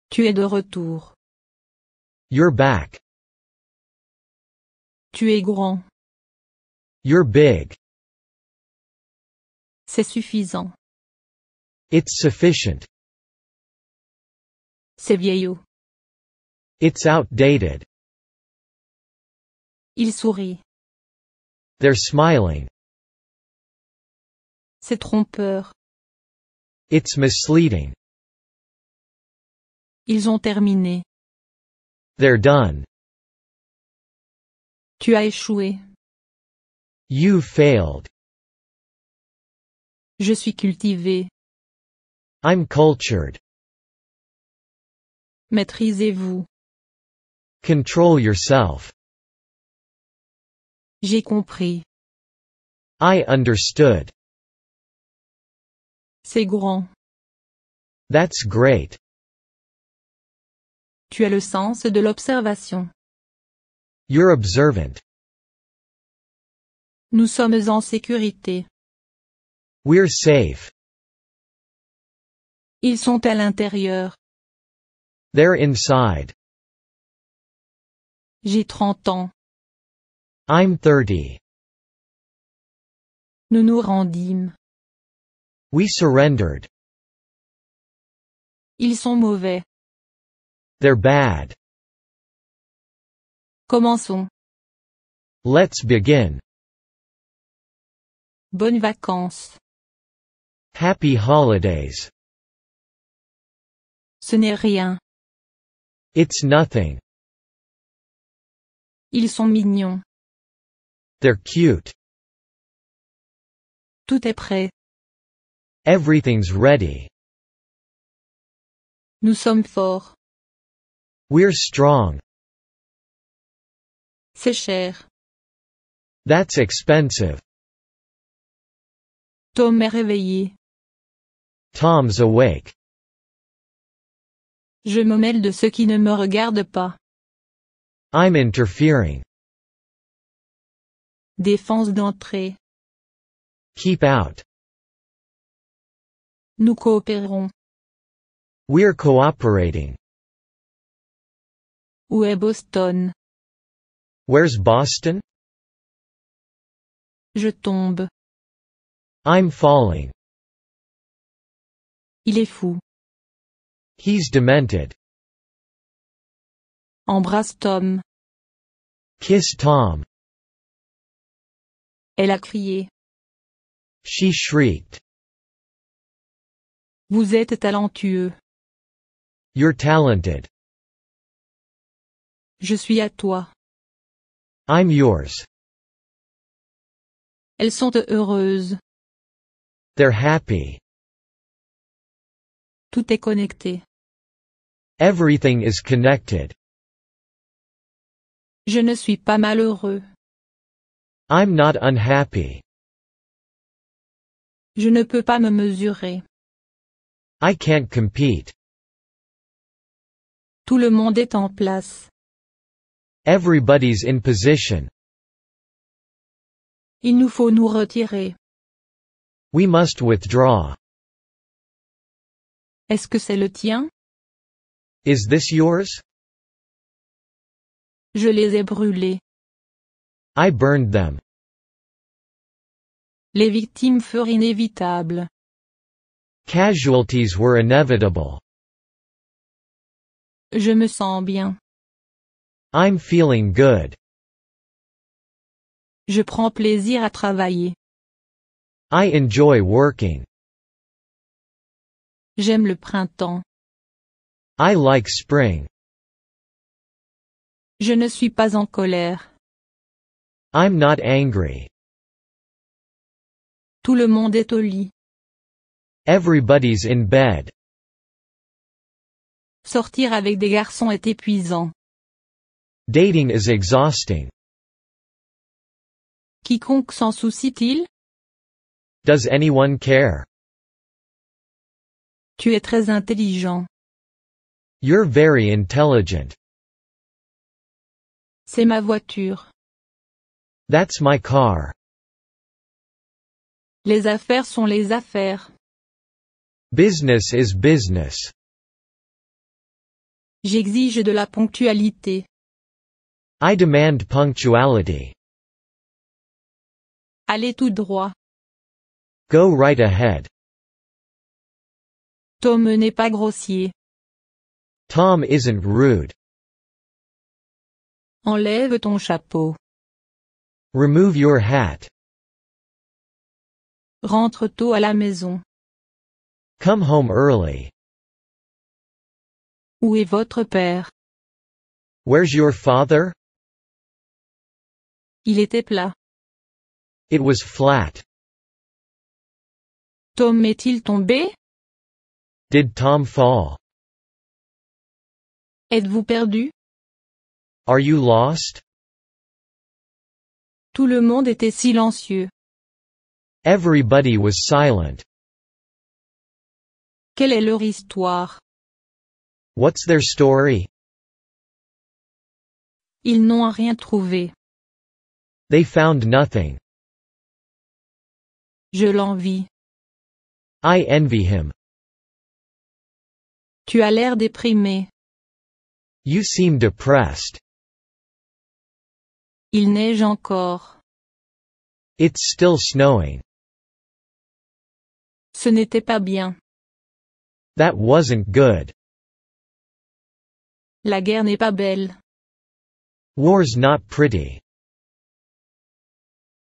Tu es de retour. You're back. Tu es grand. You're big. C'est suffisant. It's sufficient. C'est vieillot. It's outdated. Ils sourient. They're smiling. C'est trompeur. It's misleading. Ils ont terminé. They're done. Tu as échoué. You failed. Je suis cultivé. I'm cultured. Maîtrisez-vous. Control yourself. J'ai compris. I understood. C'est grand. That's great. Tu as le sens de l'observation. You're observant. Nous sommes en sécurité. We're safe. Ils sont à l'intérieur. They're inside. J'ai 30 ans. I'm 30. Nous nous rendîmes. We surrendered. Ils sont mauvais. They're bad. Commençons. Let's begin. Bonnes vacances. Happy holidays. Ce n'est rien. It's nothing. Ils sont mignons. They're cute. Tout est prêt. Everything's ready. Nous sommes forts. We're strong. C'est cher. That's expensive. Tom est réveillé. Tom's awake. Je me mêle de ceux qui ne me regardent pas. I'm interfering. Défense d'entrée. Keep out. Nous coopérons. We're cooperating. Où est Boston? Where's Boston? Je tombe. I'm falling. Il est fou. He's demented. Embrasse Tom. Kiss Tom. Elle a crié. She shrieked. Vous êtes talentueux. You're talented. Je suis à toi. I'm yours. Elles sont heureuses. They're happy. Tout est connecté. Everything is connected. Je ne suis pas malheureux. I'm not unhappy. Je ne peux pas me mesurer. I can't compete. Tout le monde est en place. Everybody's in position. Il nous faut nous retirer. We must withdraw. Est-ce que c'est le tien? Is this yours? Je les ai brûlés. I burned them. Les victimes furent inévitables. Casualties were inevitable. Je me sens bien. I'm feeling good. Je prends plaisir à travailler. I enjoy working. J'aime le printemps. I like spring. Je ne suis pas en colère. I'm not angry. Tout le monde est au lit. Everybody's in bed. Sortir avec des garçons est épuisant. Dating is exhausting. Quiconque s'en soucie-t-il Does anyone care? Tu es très intelligent. You're very intelligent. C'est ma voiture. That's my car. Les affaires sont les affaires. Business is business. J'exige de la ponctualité. I demand punctuality. Allez tout droit. Go right ahead. Tom n'est pas grossier. Tom isn't rude. Enlève ton chapeau. Remove your hat. Rentre tôt à la maison. Come home early. Où est votre père? Where's your father? Il était plat. It was flat. Tom est-il tombé? Did Tom fall? Êtes-vous perdu? Are you lost? Tout le monde était silencieux. Everybody was silent. Quelle est leur histoire? What's their story? Ils n'ont rien trouvé. They found nothing. Je l'envie. I envy him. Tu as l'air déprimé. You seem depressed. Il neige encore. It's still snowing. Ce n'était pas bien. That wasn't good. La guerre n'est pas belle. War's not pretty.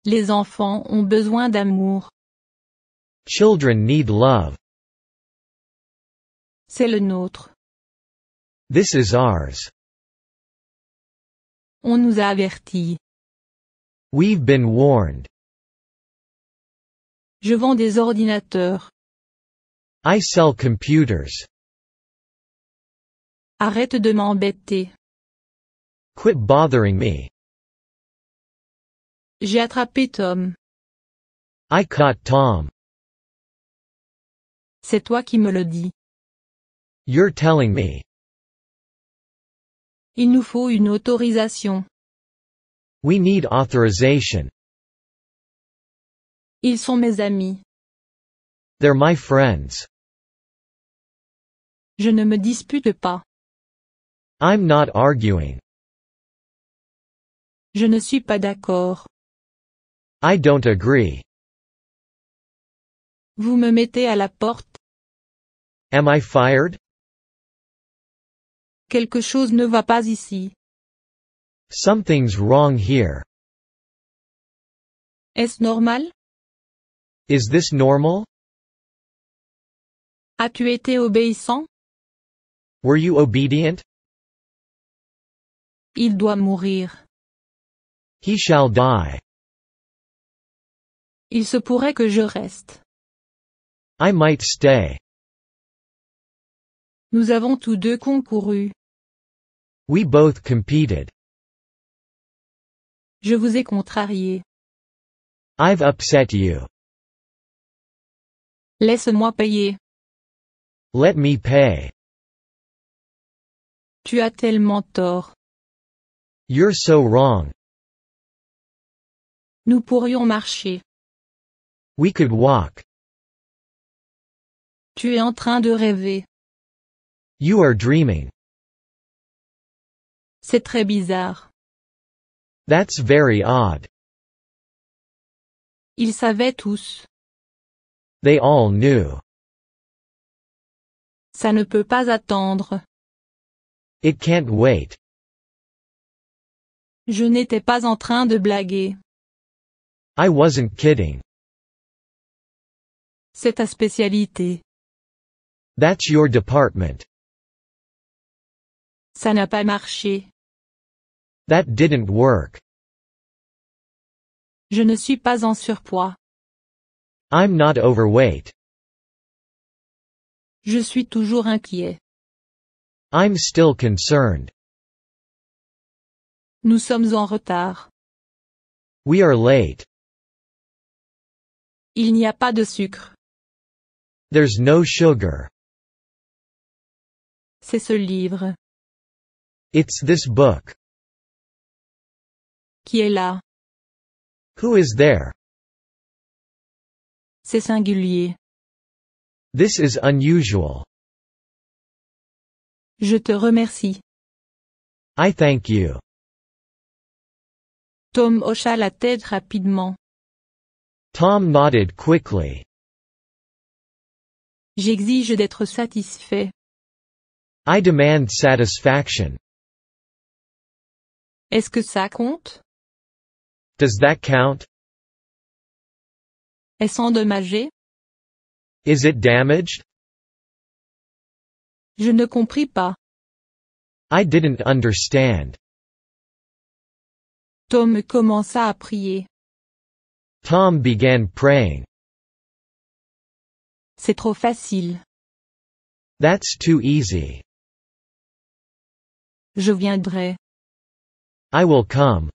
Les enfants ont besoin d'amour. Children need love. C'est le nôtre. This is ours. On nous a avertis. We've been warned. Je vends des ordinateurs. I sell computers. Arrête de m'embêter. Quit bothering me. J'ai attrapé Tom. I caught Tom. C'est toi qui me le dis. You're telling me. Il nous faut une autorisation. We need authorization. Ils sont mes amis. They're my friends. Je ne me dispute pas. I'm not arguing. Je ne suis pas d'accord. I don't agree. Vous me mettez à la porte. Am I fired? Quelque chose ne va pas ici. Something's wrong here. Est-ce normal? Is this normal? As-tu été obéissant? Were you obedient? Il doit mourir. He shall die. Il se pourrait que je reste. I might stay. Nous avons tous deux concouru. We both competed. Je vous ai contrarié. I've upset you. Laisse-moi payer. Let me pay. Tu as tellement tort. You're so wrong. Nous pourrions marcher. We could walk. Tu es en train de rêver. You are dreaming. C'est très bizarre. That's very odd. Ils savaient tous. They all knew. Ça ne peut pas attendre. It can't wait. Je n'étais pas en train de blaguer. I wasn't kidding. C'est ta spécialité. That's your department. Ça n'a pas marché. That didn't work. Je ne suis pas en surpoids. I'm not overweight. Je suis toujours inquiet. I'm still concerned. Nous sommes en retard. We are late. Il n'y a pas de sucre. There's no sugar. C'est ce livre. It's this book. Qui est là? Who is there? C'est singulier. This is unusual. Je te remercie. I thank you. Tom hocha la tête rapidement. Tom nodded quickly. J'exige d'être satisfait. I demand satisfaction. Est-ce que ça compte? Does that count? Est-ce endommagé? Is it damaged? Je ne compris pas. I didn't understand. Tom commença à prier. Tom began praying. C'est trop facile. That's too easy. Je viendrai. I will come.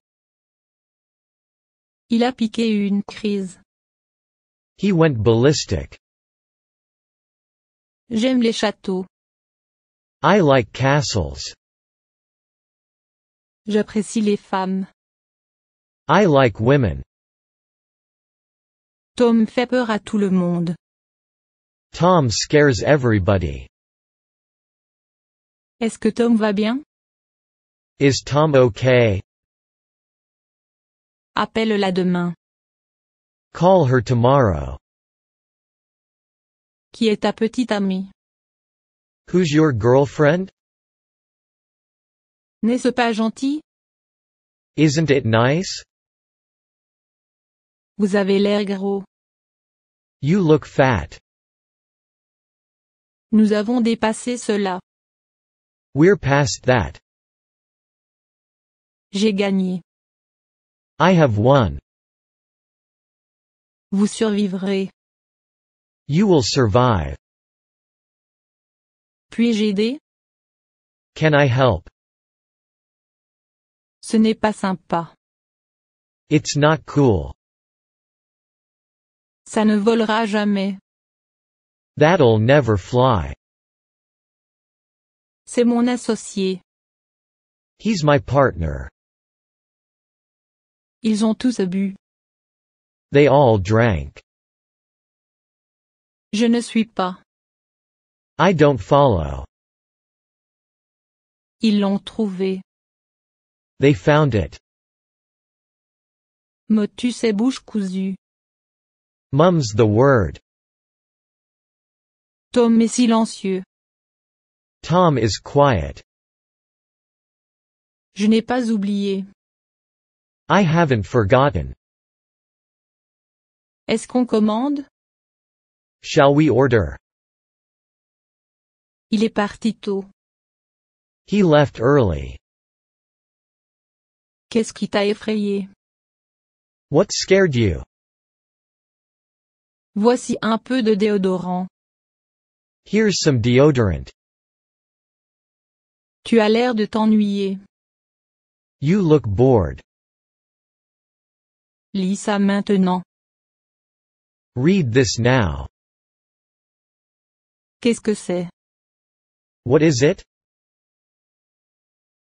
Il a piqué une crise. He went ballistic. J'aime les châteaux. I like castles. J'apprécie les femmes. I like women. Tom fait peur à tout le monde. Tom scares everybody. Est-ce que Tom va bien? Is Tom okay? Appelle-la demain. Call her tomorrow. Qui est ta petite amie? Who's your girlfriend? N'est-ce pas gentil? Isn't it nice? Vous avez l'air gros. You look fat. Nous avons dépassé cela. We're past that. J'ai gagné. I have won. Vous survivrez. You will survive. Puis-je aider? Can I help? Ce n'est pas sympa. It's not cool. Ça ne volera jamais. That'll never fly. C'est mon associé. He's my partner. Ils ont tous bu. They all drank. Je ne suis pas. I don't follow. Ils l'ont trouvé. They found it. Motus et bouche cousue. Mum's the word. Tom est silencieux. Tom is quiet. Je n'ai pas oublié. I haven't forgotten. Est-ce qu'on commande? Shall we order? Il est parti tôt. He left early. Qu'est-ce qui t'a effrayé? What scared you? Voici un peu de déodorant. Here's some deodorant. Tu as l'air de t'ennuyer. You look bored. Lis ça maintenant. Read this now. Qu'est-ce que c'est? What is it?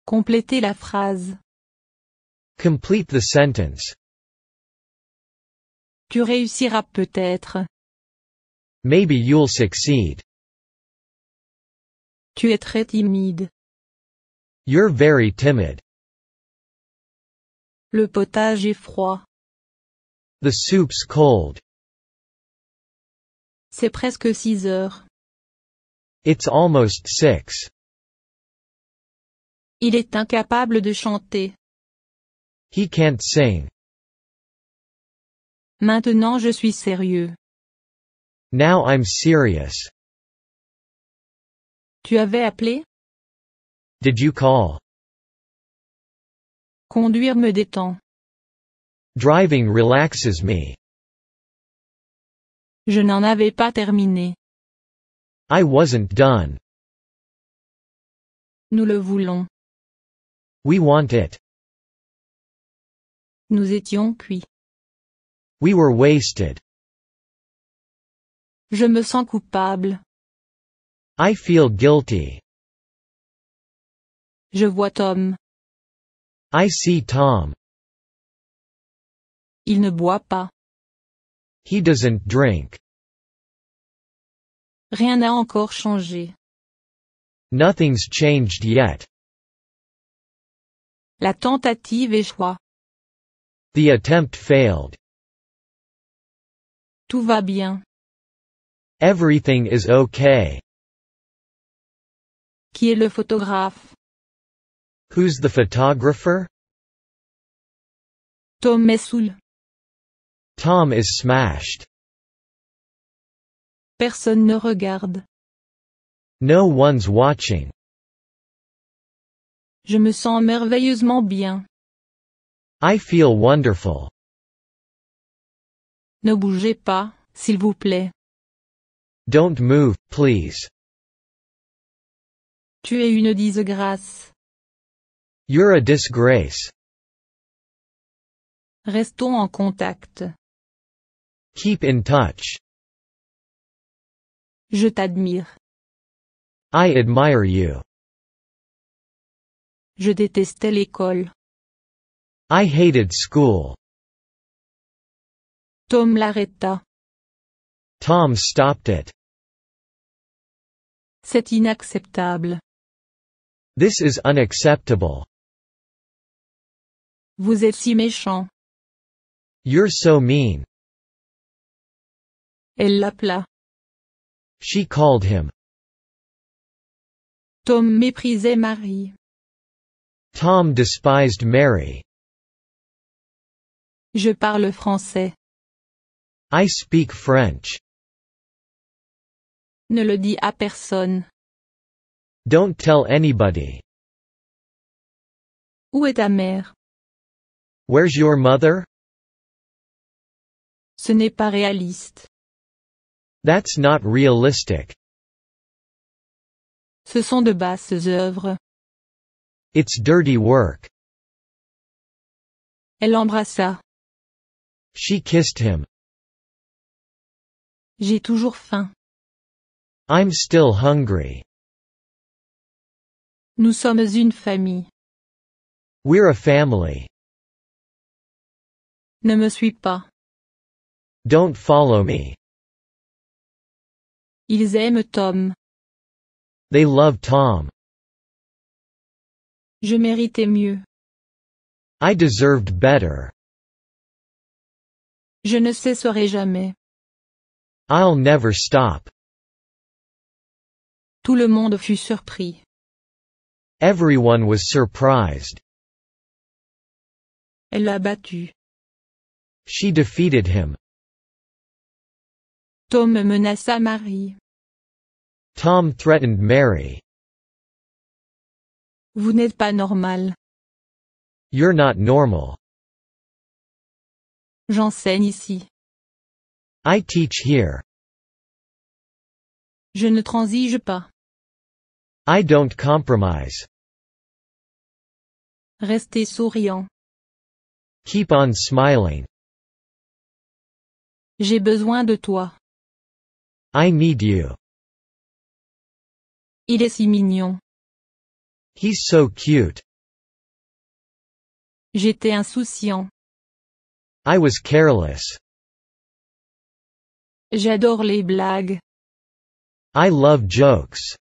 Complétez la phrase. Complete the sentence. Tu réussiras peut-être. Maybe you'll succeed. Tu es très timide. You're very timid. Le potage est froid. The soup's cold. C'est presque six heures. It's almost six. Il est incapable de chanter. He can't sing. Maintenant je suis sérieux. Now I'm serious. Tu avais appelé? Did you call? Conduire me détend. Driving relaxes me. Je n'en avais pas terminé. I wasn't done. Nous le voulons. We want it. Nous étions cuits. We were wasted. Je me sens coupable. I feel guilty. Je vois Tom. I see Tom. Il ne boit pas. He doesn't drink. Rien n'a encore changé. Nothing's changed yet. La tentative échoua. The attempt failed. Tout va bien. Everything is okay. Qui est le photographe? Who's the photographer? Tom est Tom is smashed. Personne ne regarde. No one's watching. Je me sens merveilleusement bien. I feel wonderful. Ne bougez pas, s'il vous plaît. Don't move, please. Tu es une disgrâce. You're a disgrace. Restons en contact. Keep in touch. Je t'admire. I admire you. Je détestais l'école. I hated school. Tom l'arrêta. Tom stopped it. C'est inacceptable. This is unacceptable. Vous êtes si méchant. You're so mean. Elle l'appela. She called him. Tom méprisait Marie. Tom despised Mary. Je parle français. I speak French. Ne le dis à personne. Don't tell anybody. Où est ta mère? Where's your mother? Ce n'est pas réaliste. That's not realistic. Ce sont de basses œuvres. It's dirty work. Elle l'embrassa. She kissed him. J'ai toujours faim. I'm still hungry. Nous sommes une famille. We're a family. Ne me suis pas. Don't follow me. Ils aiment Tom. They love Tom. Je méritais mieux. I deserved better. Je ne cesserai jamais. I'll never stop. Tout le monde fut surpris. Everyone was surprised. Elle l'a battu. She defeated him. Tom menaça Marie. Tom threatened Mary. Vous n'êtes pas normal. You're not normal. J'enseigne ici. I teach here. Je ne transige pas. I don't compromise. Restez souriant. Keep on smiling. J'ai besoin de toi. I need you. Il est si mignon. He's so cute. J'étais insouciant. I was careless. J'adore les blagues. I love jokes.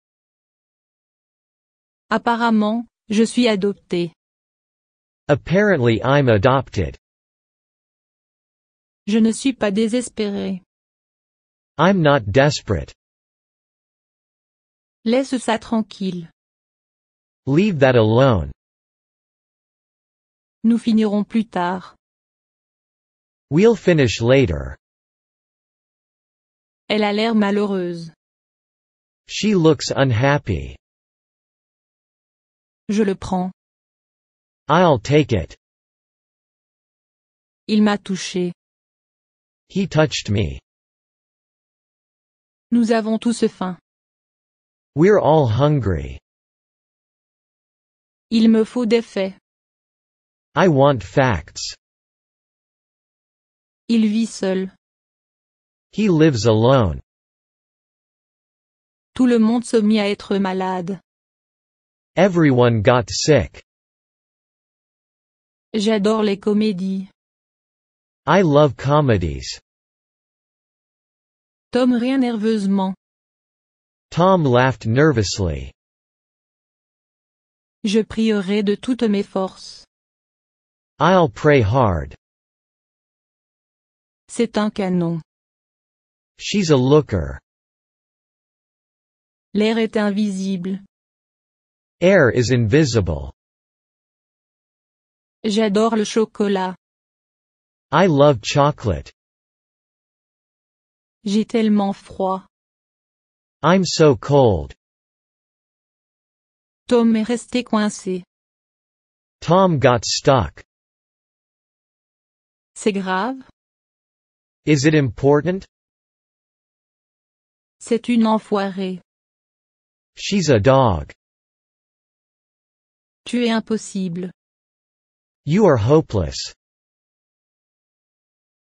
Apparemment, je suis adopté. Apparently I'm adopted. Je ne suis pas désespéré. I'm not desperate. Laisse ça tranquille. Leave that alone. Nous finirons plus tard. We'll finish later. Elle a l'air malheureuse. She looks unhappy. Je le prends. I'll take it. Il m'a touché. He touched me. Nous avons tous faim. We're all hungry. Il me faut des faits. I want facts. Il vit seul. He lives alone. Tout le monde se mit à être malade. Everyone got sick. J'adore les comédies. I love comedies. Tom rien nerveusement. Tom laughed nervously. Je prierai de toutes mes forces. I'll pray hard. C'est un canon. She's a looker. L'air est invisible. Air is invisible. J'adore le chocolat. I love chocolate. J'ai tellement froid. I'm so cold. Tom est resté coincé. Tom got stuck. C'est grave. Is it important? C'est une enfoirée. She's a dog. Tu es impossible. You are hopeless.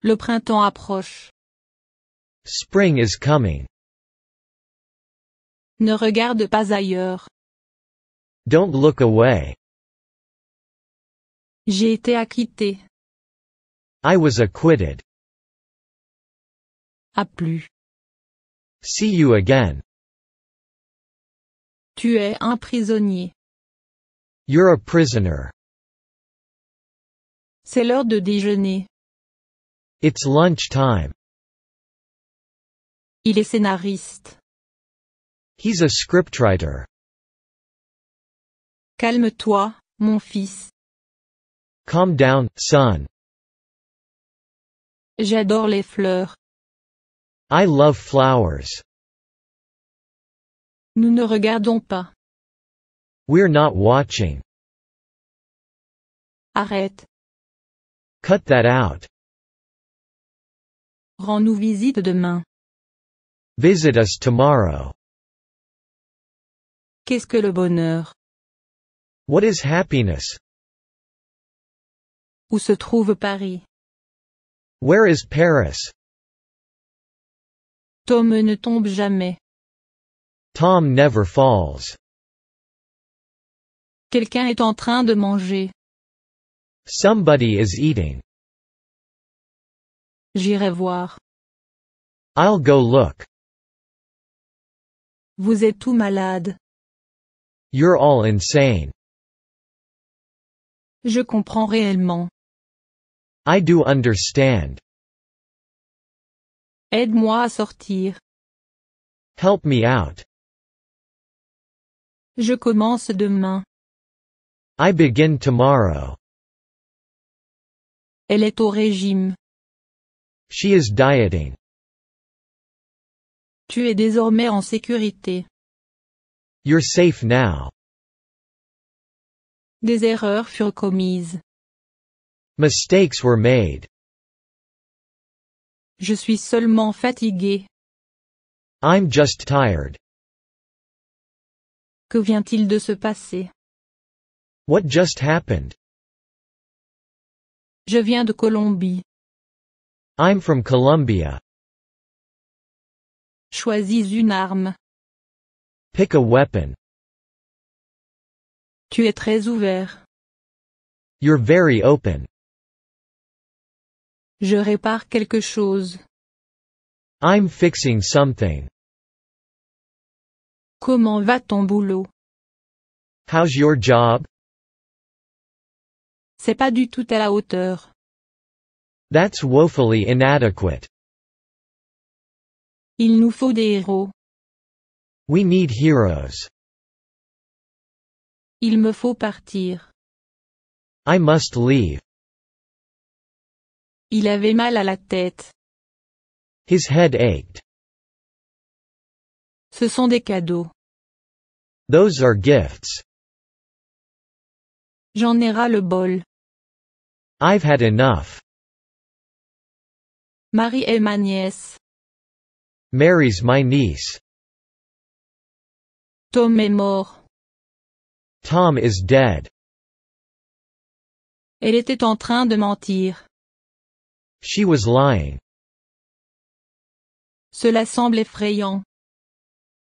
Le printemps approche. Spring is coming. Ne regarde pas ailleurs. Don't look away. J'ai été acquitté. I was acquitted. A plus. See you again. Tu es un prisonnier. You're a prisoner. C'est l'heure de déjeuner. It's time. Il est scénariste. He's a scriptwriter. Calme-toi, mon fils. Calm down, son. J'adore les fleurs. I love flowers. Nous ne regardons pas. We're not watching. Arrête. Cut that out. Rends-nous visite demain. Visit us tomorrow. Qu'est-ce que le bonheur What is happiness Où se trouve Paris Where is Paris Tom ne tombe jamais. Tom never falls. Quelqu'un est en train de manger. Somebody is eating. J'irai voir. I'll go look. Vous êtes tout malade. You're all insane. Je comprends réellement. I do understand. Aide-moi à sortir. Help me out. Je commence demain. I begin tomorrow. Elle est au régime. She is dieting. Tu es désormais en sécurité. You're safe now. Des erreurs furent commises. Mistakes were made. Je suis seulement fatigué. I'm just tired. Que vient-il de se passer? What just happened? Je viens de Colombie. I'm from Colombia. Choisis une arme. Pick a weapon. Tu es très ouvert. You're very open. Je répare quelque chose. I'm fixing something. Comment va ton boulot? How's your job? C'est pas du tout à la hauteur. That's woefully inadequate. Il nous faut des héros. We need heroes. Il me faut partir. I must leave. Il avait mal à la tête. His head ached. Ce sont des cadeaux. Those are gifts. J'en ai ras le bol. I've had enough. Marie est ma nièce. Mary's my niece. Tom est mort. Tom is dead. Elle était en train de mentir. She was lying. Cela semble effrayant.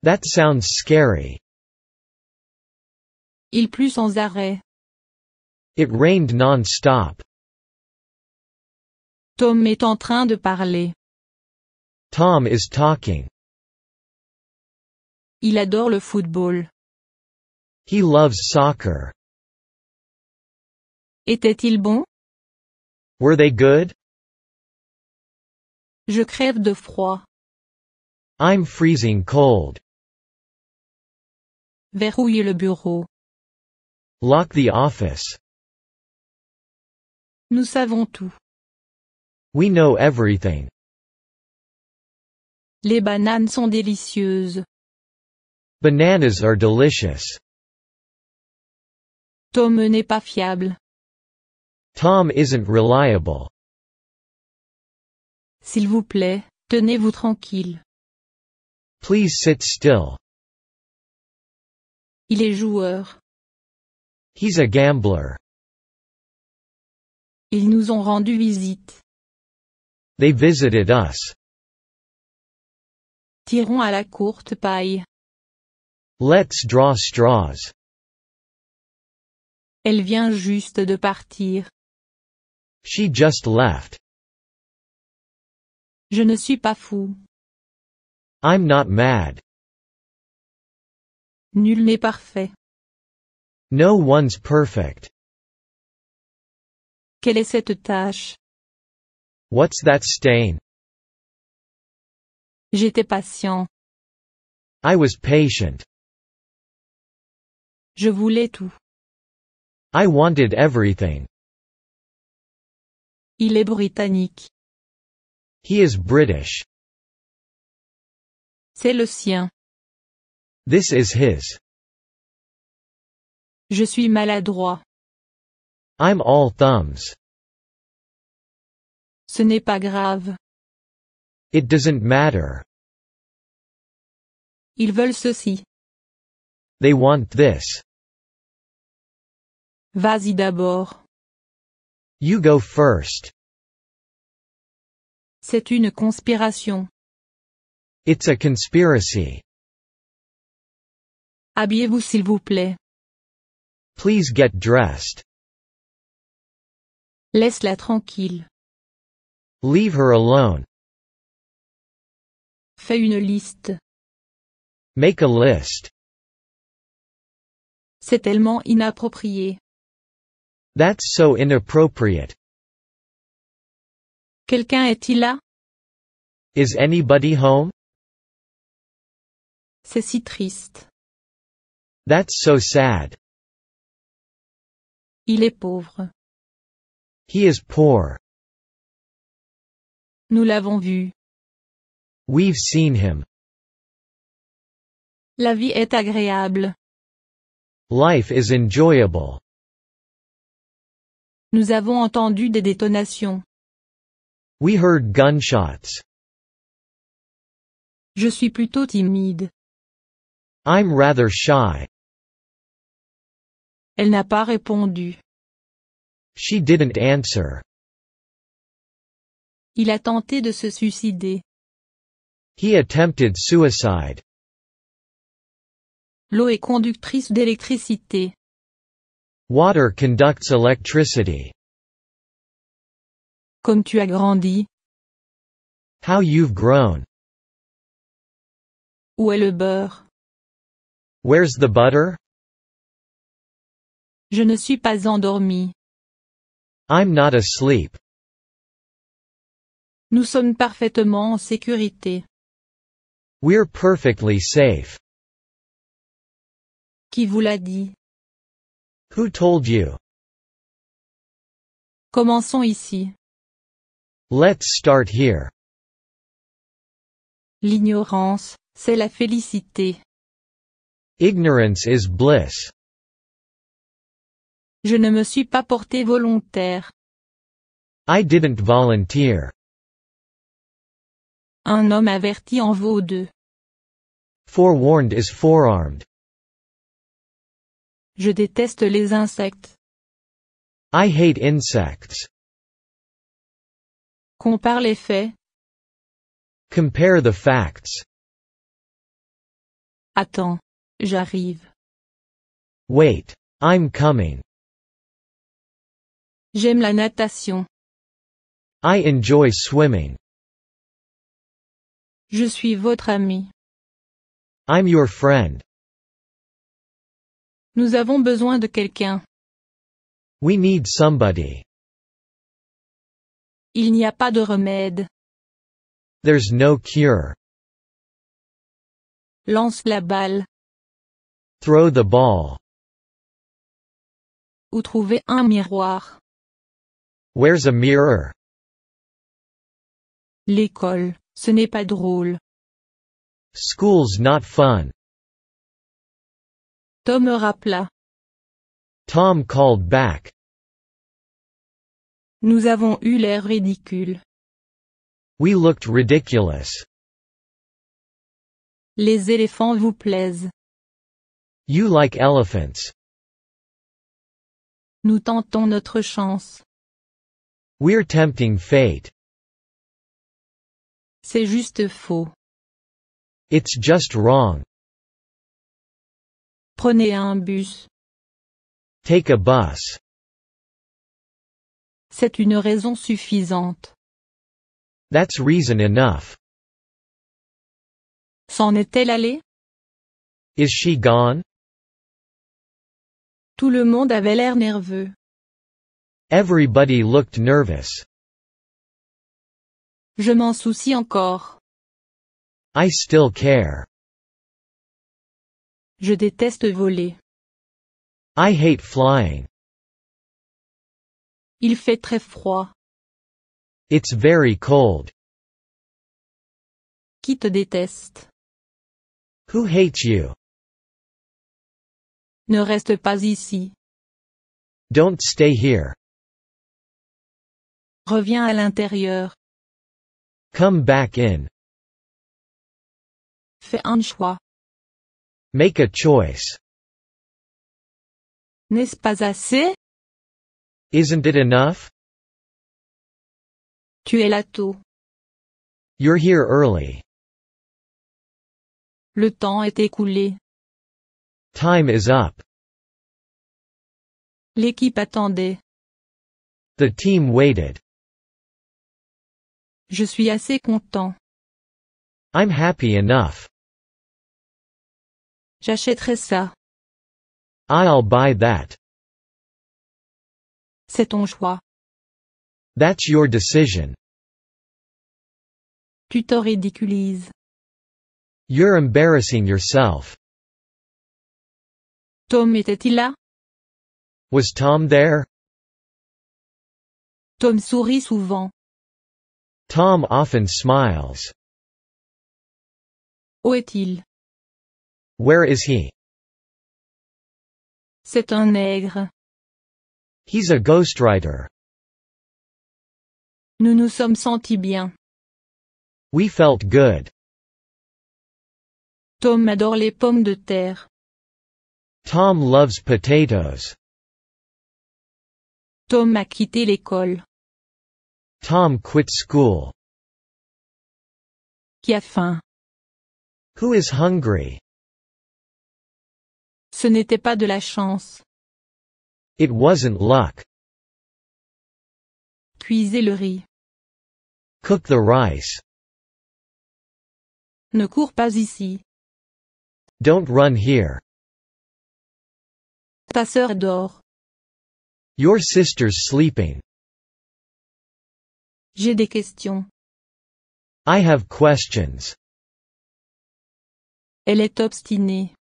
That sounds scary. Il plut sans arrêt. It rained non-stop. Tom est en train de parler. Tom is talking. Il adore le football. He loves soccer. Était-il bon? Were they good? Je crève de froid. I'm freezing cold. Verrouille le bureau. Lock the office. Nous savons tout. We know everything. Les bananes sont délicieuses. Bananas are delicious. Tom n'est pas fiable. Tom isn't reliable. S'il vous plaît, tenez-vous tranquille. Please sit still. Il est joueur. He's a gambler. Ils nous ont rendu visite. They visited us. Tirons à la courte paille. Let's draw straws. Elle vient juste de partir. She just left. Je ne suis pas fou. I'm not mad. Nul n'est parfait. No one's perfect. Quelle est cette tache? What's that stain? J'étais patient. I was patient. Je voulais tout. I wanted everything. Il est britannique. He is British. C'est le sien. This is his. Je suis maladroit. I'm all thumbs. Ce n'est pas grave. It doesn't matter. Ils veulent ceci. They want this. Vas-y d'abord. You go first. C'est une conspiration. It's a conspiracy. Habillez-vous s'il vous plaît. Please get dressed. Laisse-la tranquille. Leave her alone. Fais une liste. Make a list. C'est tellement inapproprié. That's so inappropriate. Quelqu'un est-il là? Is anybody home? C'est si triste. That's so sad. Il est pauvre. He is poor. Nous l'avons vu. We've seen him. La vie est agréable. Life is enjoyable. Nous avons entendu des détonations. We heard gunshots. Je suis plutôt timide. I'm rather shy. Elle n'a pas répondu. She didn't answer. Il a tenté de se suicider. He attempted suicide. L'eau est conductrice d'électricité. Water conducts electricity. Comme tu as grandi. How you've grown. Où est le beurre? Where's the butter? Je ne suis pas endormi. I'm not asleep. Nous sommes parfaitement en sécurité. We're perfectly safe. Qui vous l'a dit? Who told you? Commençons ici. Let's start here. L'ignorance, c'est la félicité. Ignorance is bliss. Je ne me suis pas porté volontaire. I didn't volunteer. Un homme averti en vaut deux. Forewarned is forearmed. Je déteste les insectes. I hate insects. Compare les faits. Compare the facts. Attends. J'arrive. Wait. I'm coming. J'aime la natation. I enjoy swimming. Je suis votre ami. I'm your friend. Nous avons besoin de quelqu'un. We need somebody. Il n'y a pas de remède. There's no cure. Lance la balle. Throw the ball. Où trouver un miroir? Where's a mirror? L'école, ce n'est pas drôle. School's not fun. Tom rappela. Tom called back. Nous avons eu l'air ridicule. We looked ridiculous. Les éléphants vous plaisent. You like elephants. Nous tentons notre chance. We're tempting fate. C'est juste faux. It's just wrong. Prenez un bus. Take a bus. C'est une raison suffisante. That's reason enough. S'en est-elle allée? Is she gone? Tout le monde avait l'air nerveux. Everybody looked nervous. Je m'en soucie encore. I still care. Je déteste voler. I hate flying. Il fait très froid. It's very cold. Qui te déteste? Who hates you? Ne reste pas ici. Don't stay here. Reviens à l'intérieur. Come back in. Fais un choix. Make a choice. N'est-ce pas assez? Isn't it enough? Tu es là tôt. You're here early. Le temps est écoulé. Time is up. L'équipe attendait. The team waited. Je suis assez content. I'm happy enough. J'achèterai ça. I'll buy that. C'est ton choix. That's your decision. Tu te ridiculises. You're embarrassing yourself. Tom était-il là? Was Tom there? Tom sourit souvent. Tom often smiles. Où est-il? Where is he? C'est un nègre. He's a ghostwriter. Nous nous sommes sentis bien. We felt good. Tom adore les pommes de terre. Tom loves potatoes. Tom a quitté l'école. Tom quit school. Qui a faim? Who is hungry? Ce n'était pas de la chance. It wasn't luck. Cuisez le riz. Cook the rice. Ne cours pas ici. Don't run here. Ta d'or. dort. Your sister's sleeping. J'ai des questions. I have questions. Elle est obstinée.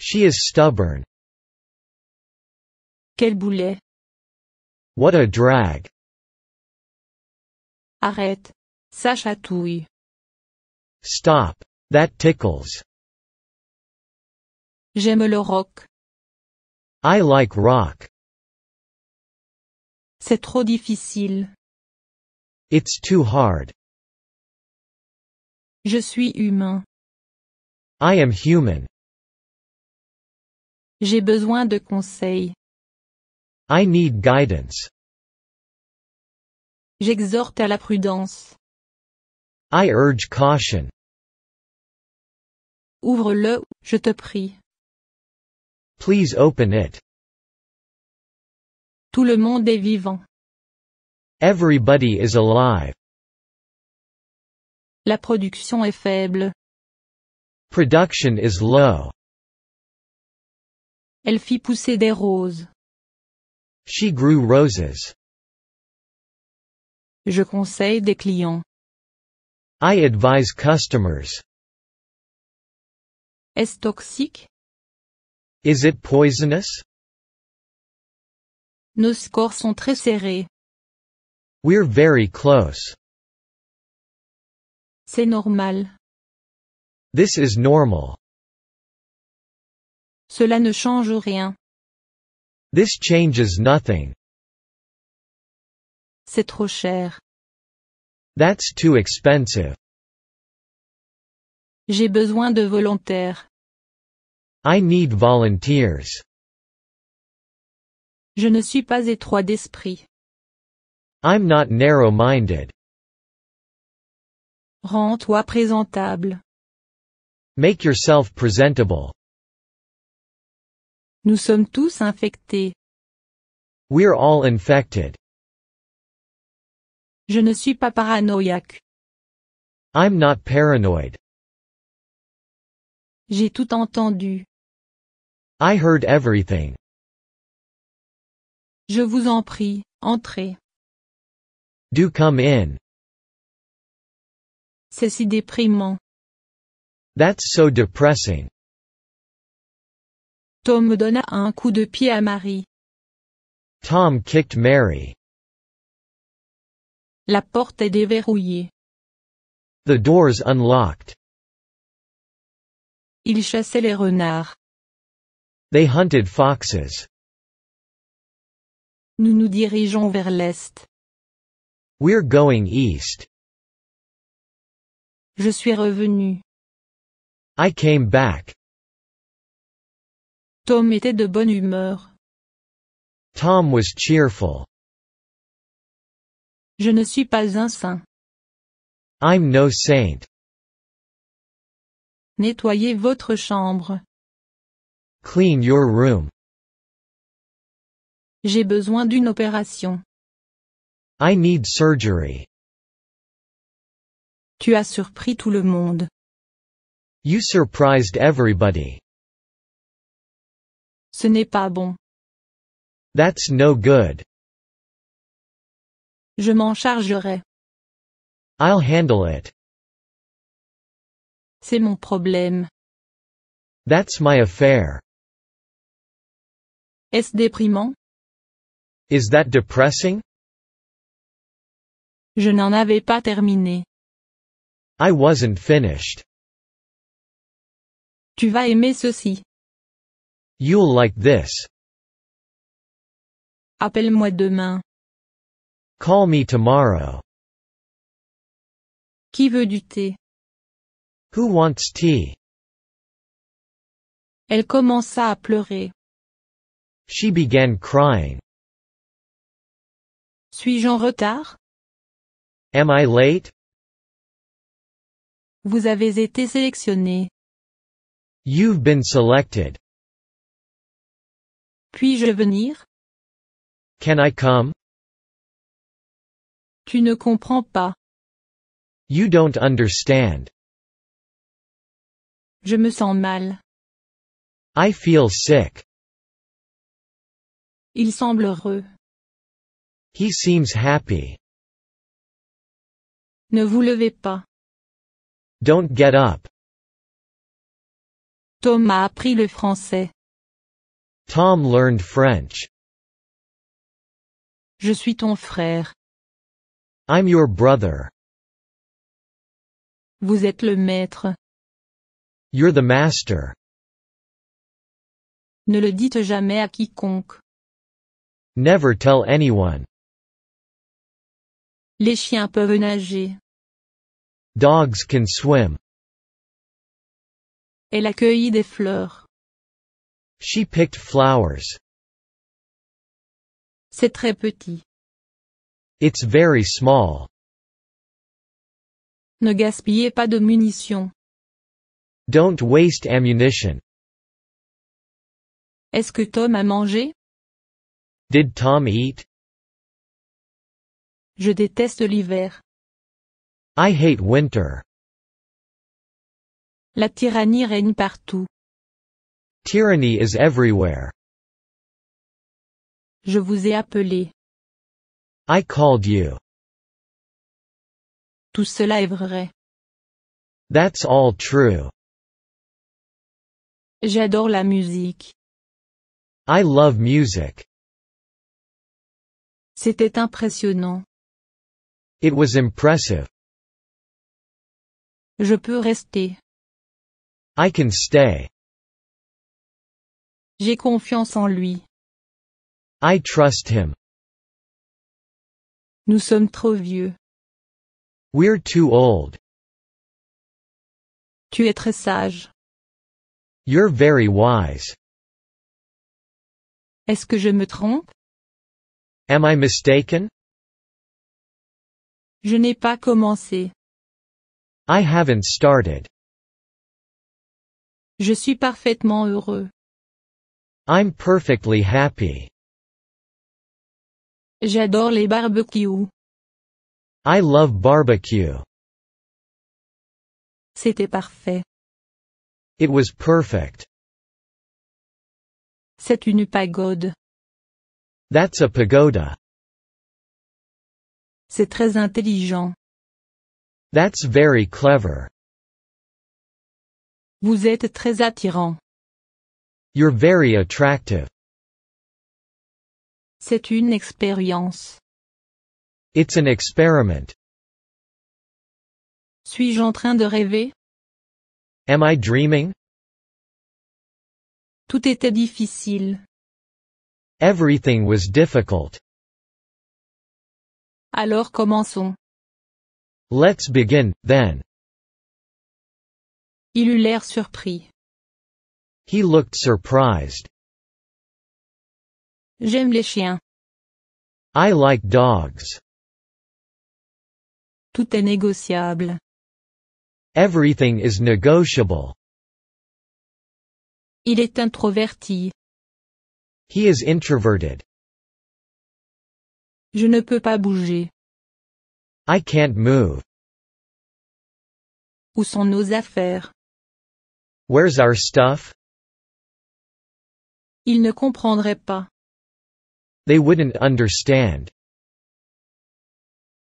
She is stubborn. Quel boulet. What a drag. Arrête. Ça chatouille. Stop. That tickles. J'aime le rock. I like rock. C'est trop difficile. It's too hard. Je suis humain. I am human. J'ai besoin de conseils. I need guidance. J'exhorte à la prudence. I urge caution. Ouvre-le, je te prie. Please open it. Tout le monde est vivant. Everybody is alive. La production est faible. Production is low. Elle fit pousser des roses. She grew roses. Je conseille des clients. I advise customers. Est-ce toxique? Is it poisonous? Nos scores sont très serrés. We're very close. C'est normal. This is normal. Cela ne change rien. This changes nothing. C'est trop cher. That's too expensive. J'ai besoin de volontaires. I need volunteers. Je ne suis pas étroit d'esprit. I'm not narrow-minded. Rends-toi présentable. Make yourself presentable. Nous sommes tous infectés. We're all infected. Je ne suis pas paranoïaque. I'm not paranoid. J'ai tout entendu. I heard everything. Je vous en prie, entrez. Do come in. C'est si déprimant. That's so depressing. Tom donna un coup de pied à Marie. Tom kicked Mary. La porte est déverrouillée. The door's unlocked. Ils chassaient les renards. They hunted foxes. Nous nous dirigeons vers l'est. We're going east. Je suis revenu. I came back. Tom était de bonne humeur. Tom was cheerful. Je ne suis pas un saint. I'm no saint. Nettoyez votre chambre. Clean your room. J'ai besoin d'une opération. I need surgery. Tu as surpris tout le monde. You surprised everybody. Ce n'est pas bon. That's no good. Je m'en chargerai. I'll handle it. C'est mon problème. That's my affair. Est-ce déprimant? Is that depressing? Je n'en avais pas terminé. I wasn't finished. Tu vas aimer ceci. You'll like this. Appelle-moi demain. Call me tomorrow. Qui veut du thé? Who wants tea? Elle commença à pleurer. She began crying. Suis-je en retard? Am I late? Vous avez été sélectionné. You've been selected. Puis-je venir? Can I come? Tu ne comprends pas. You don't understand. Je me sens mal. I feel sick. Il semble heureux. He seems happy. Ne vous levez pas. Don't get up. Thomas a appris le français. Tom learned French. Je suis ton frère. I'm your brother. Vous êtes le maître. You're the master. Ne le dites jamais à quiconque. Never tell anyone. Les chiens peuvent nager. Dogs can swim. Elle accueillit des fleurs. She picked flowers. C'est très petit. It's very small. Ne gaspillez pas de munitions. Don't waste ammunition. Est-ce que Tom a mangé? Did Tom eat? Je déteste l'hiver. I hate winter. La tyrannie règne partout. Tyranny is everywhere. Je vous ai appelé. I called you. Tout cela est vrai. That's all true. J'adore la musique. I love music. C'était impressionnant. It was impressive. Je peux rester. I can stay. J'ai confiance en lui. I trust him. Nous sommes trop vieux. We're too old. Tu es très sage. You're very wise. Est-ce que je me trompe? Am I mistaken? Je n'ai pas commencé. I haven't started. Je suis parfaitement heureux. I'm perfectly happy. J'adore les barbecues. I love barbecue. C'était parfait. It was perfect. C'est une pagode. That's a pagoda. C'est très intelligent. That's very clever. Vous êtes très attirant. You're very attractive. C'est une expérience. It's an experiment. Suis-je en train de rêver? Am I dreaming? Tout était difficile. Everything was difficult. Alors commençons. Let's begin, then. Il eut l'air surpris. He looked surprised. J'aime les chiens. I like dogs. Tout est négociable. Everything is negotiable. Il est introverti. He is introverted. Je ne peux pas bouger. I can't move. Où sont nos affaires? Where's our stuff? Ils ne comprendraient pas. They wouldn't understand.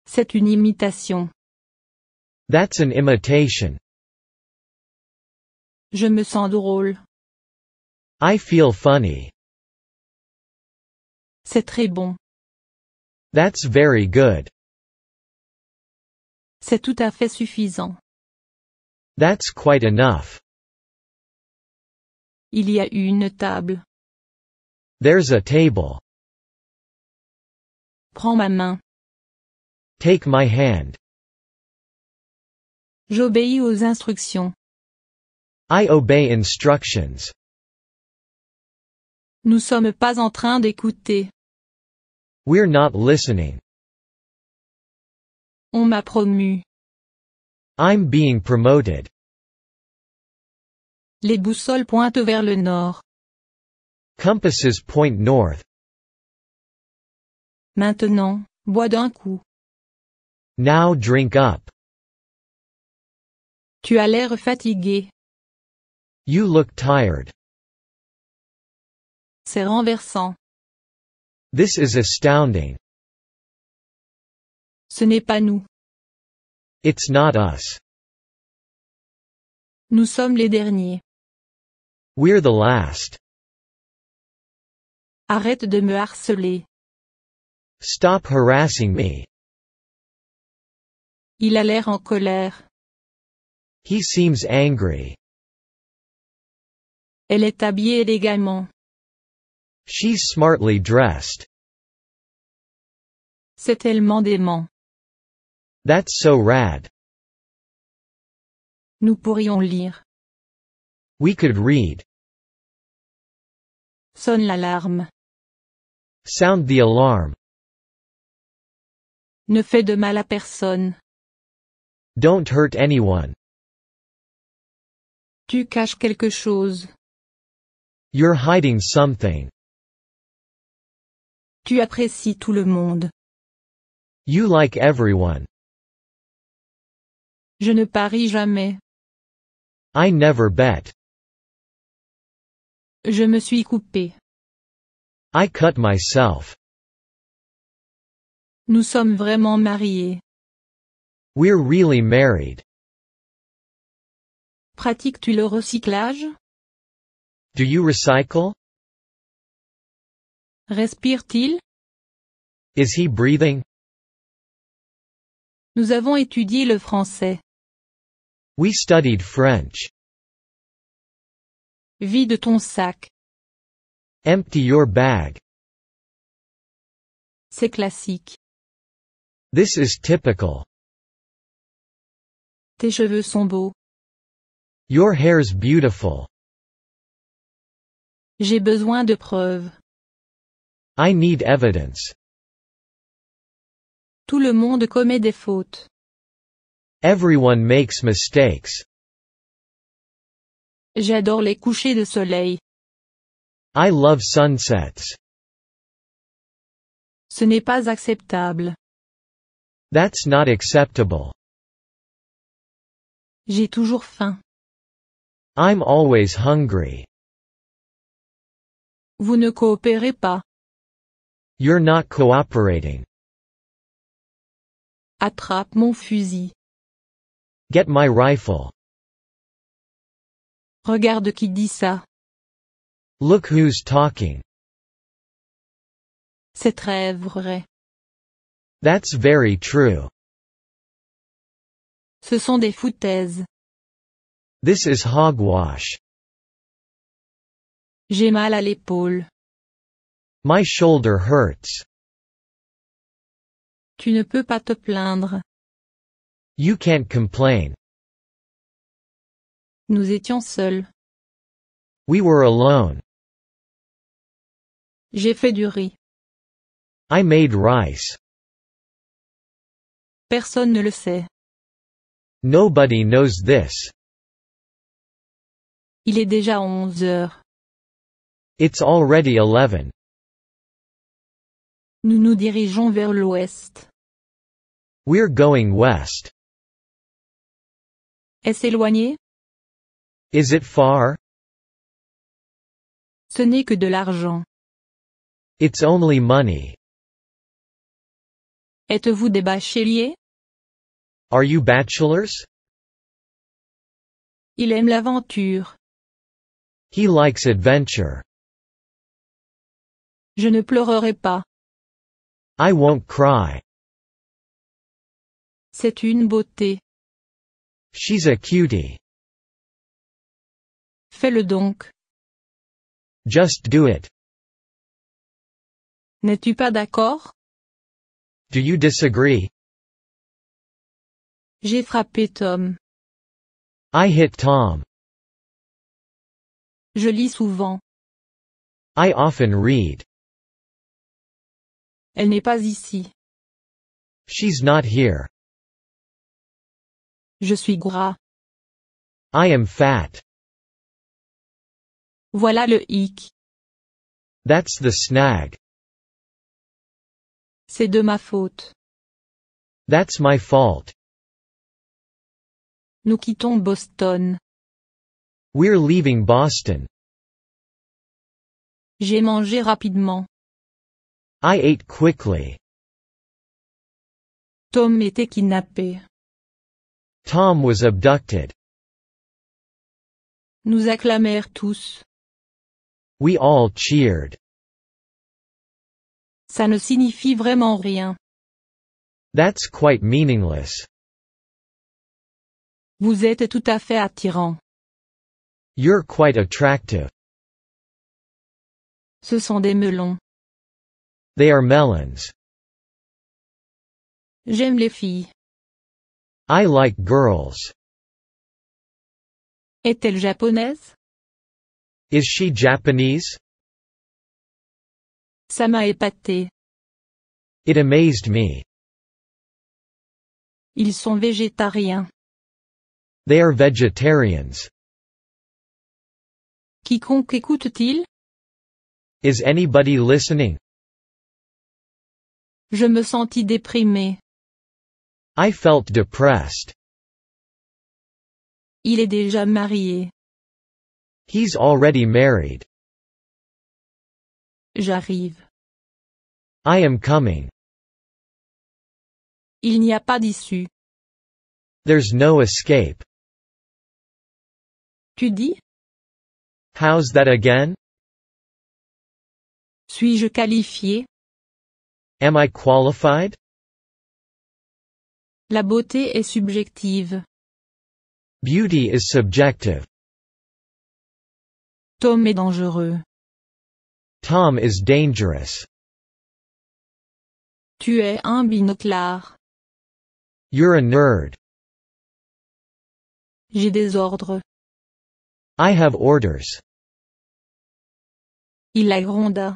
C'est une imitation. That's an imitation. Je me sens drôle. I feel funny. C'est très bon. That's very good. C'est tout à fait suffisant. That's quite enough. Il y a eu une table. There's a table. Prends ma main. Take my hand. J'obéis aux instructions. I obey instructions. Nous sommes pas en train d'écouter. We're not listening. On m'a promu. I'm being promoted. Les boussoles pointent vers le nord. Compasses point north. Maintenant, bois d'un coup. Now drink up. Tu as l'air fatigué. You look tired. C'est renversant. This is astounding. Ce n'est pas nous. It's not us. Nous sommes les derniers. We're the last. Arrête de me harceler. Stop harassing me. Il a l'air en colère. He seems angry. Elle est habillée élégamment. She's smartly dressed. C'est tellement dément. That's so rad. Nous pourrions lire. We could read. Sonne l'alarme. Sound the alarm. Ne fais de mal à personne. Don't hurt anyone. Tu caches quelque chose. You're hiding something. Tu apprécies tout le monde. You like everyone. Je ne parie jamais. I never bet. Je me suis coupé. I cut myself. Nous sommes vraiment mariés. We're really married. Pratiques-tu le recyclage? Do you recycle? Respire-t-il? Is he breathing? Nous avons étudié le français. We studied French. Vide ton sac. Empty your bag. C'est classique. This is typical. Tes cheveux sont beaux. Your hair's beautiful. J'ai besoin de preuves. I need evidence. Tout le monde commet des fautes. Everyone makes mistakes. J'adore les couchers de soleil. I love sunsets. Ce n'est pas acceptable. That's not acceptable. J'ai toujours faim. I'm always hungry. Vous ne coopérez pas. You're not cooperating. Attrape mon fusil. Get my rifle. Regarde qui dit ça. Look who's talking. C'est très vrai. That's very true. Ce sont des foutaises. This is hogwash. J'ai mal à l'épaule. My shoulder hurts. Tu ne peux pas te plaindre. You can't complain. Nous étions seuls. We were alone. J'ai fait du riz. I made rice. Personne ne le sait. Nobody knows this. Il est déjà 11 heures. It's already 11. Nous nous dirigeons vers l'ouest. We're going west. Est-ce éloigné? Is it far? Ce n'est que de l'argent. It's only money. Êtes-vous des bacheliers? Are you bachelors? Il aime l'aventure. He likes adventure. Je ne pleurerai pas. I won't cry. C'est une beauté. She's a cutie. Fais-le donc. Just do it. N'es-tu pas d'accord? Do you disagree? J'ai frappé Tom. I hit Tom. Je lis souvent. I often read. Elle n'est pas ici. She's not here. Je suis gras. I am fat. Voilà le hic. That's the snag. C'est de ma faute. That's my fault. Nous quittons Boston. We're leaving Boston. J'ai mangé rapidement. I ate quickly. Tom était kidnappé. Tom was abducted. Nous acclamèrent tous. We all cheered. Ça ne signifie vraiment rien. That's quite meaningless. Vous êtes tout à fait attirant. You're quite attractive. Ce sont des melons. They are melons. J'aime les filles. I like girls. Est-elle japonaise Is she Japanese? Ça m'a épaté. It amazed me. Ils sont végétariens. They are vegetarians. Quiconque écoute-t-il? Is anybody listening? Je me sentis déprimé. I felt depressed. Il est déjà marié. He's already married. J'arrive. I am coming. Il n'y a pas d'issue. There's no escape. Tu dis? How's that again? Suis-je qualifié? Am I qualified? La beauté est subjective. Beauty is subjective. Tom est dangereux. Tom is dangerous. Tu es un binoclard. You're a nerd. J'ai des ordres. I have orders. Il la gronda.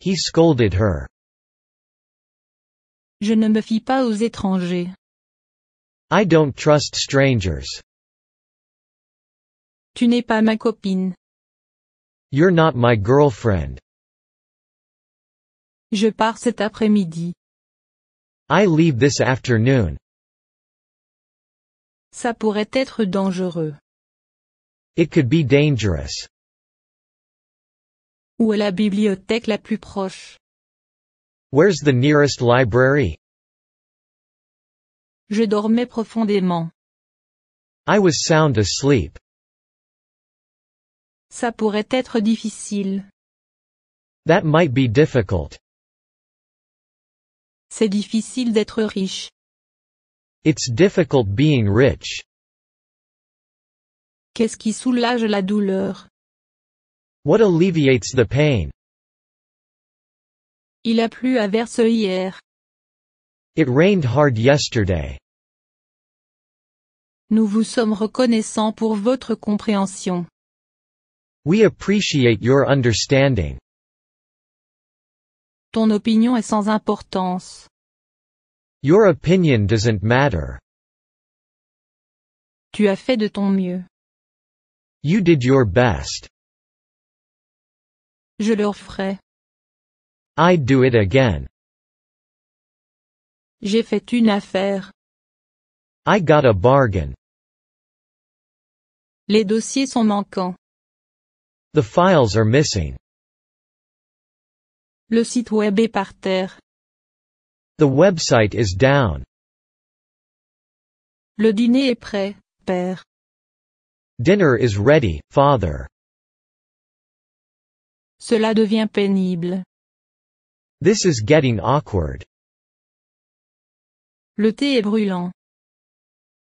He scolded her. Je ne me fie pas aux étrangers. I don't trust strangers. Tu n'es pas ma copine. You're not my girlfriend. Je pars cet après-midi. I leave this afternoon. Ça pourrait être dangereux. It could be dangerous. Où est la bibliothèque la plus proche? Where's the nearest library? Je dormais profondément. I was sound asleep. Ça pourrait être difficile. That might be difficult. C'est difficile d'être riche. It's difficult being rich. Qu'est-ce qui soulage la douleur? What alleviates the pain? Il a plu à verse hier. It rained hard yesterday. Nous vous sommes reconnaissants pour votre compréhension. We appreciate your understanding. Ton opinion est sans importance. Your opinion doesn't matter. Tu as fait de ton mieux. You did your best. Je le referai. I'd do it again. J'ai fait une affaire. I got a bargain. Les dossiers sont manquants. The files are missing. Le site web est par terre. The website is down. Le dîner est prêt, père. Dinner is ready, father. Cela devient pénible. This is getting awkward. Le thé est brûlant.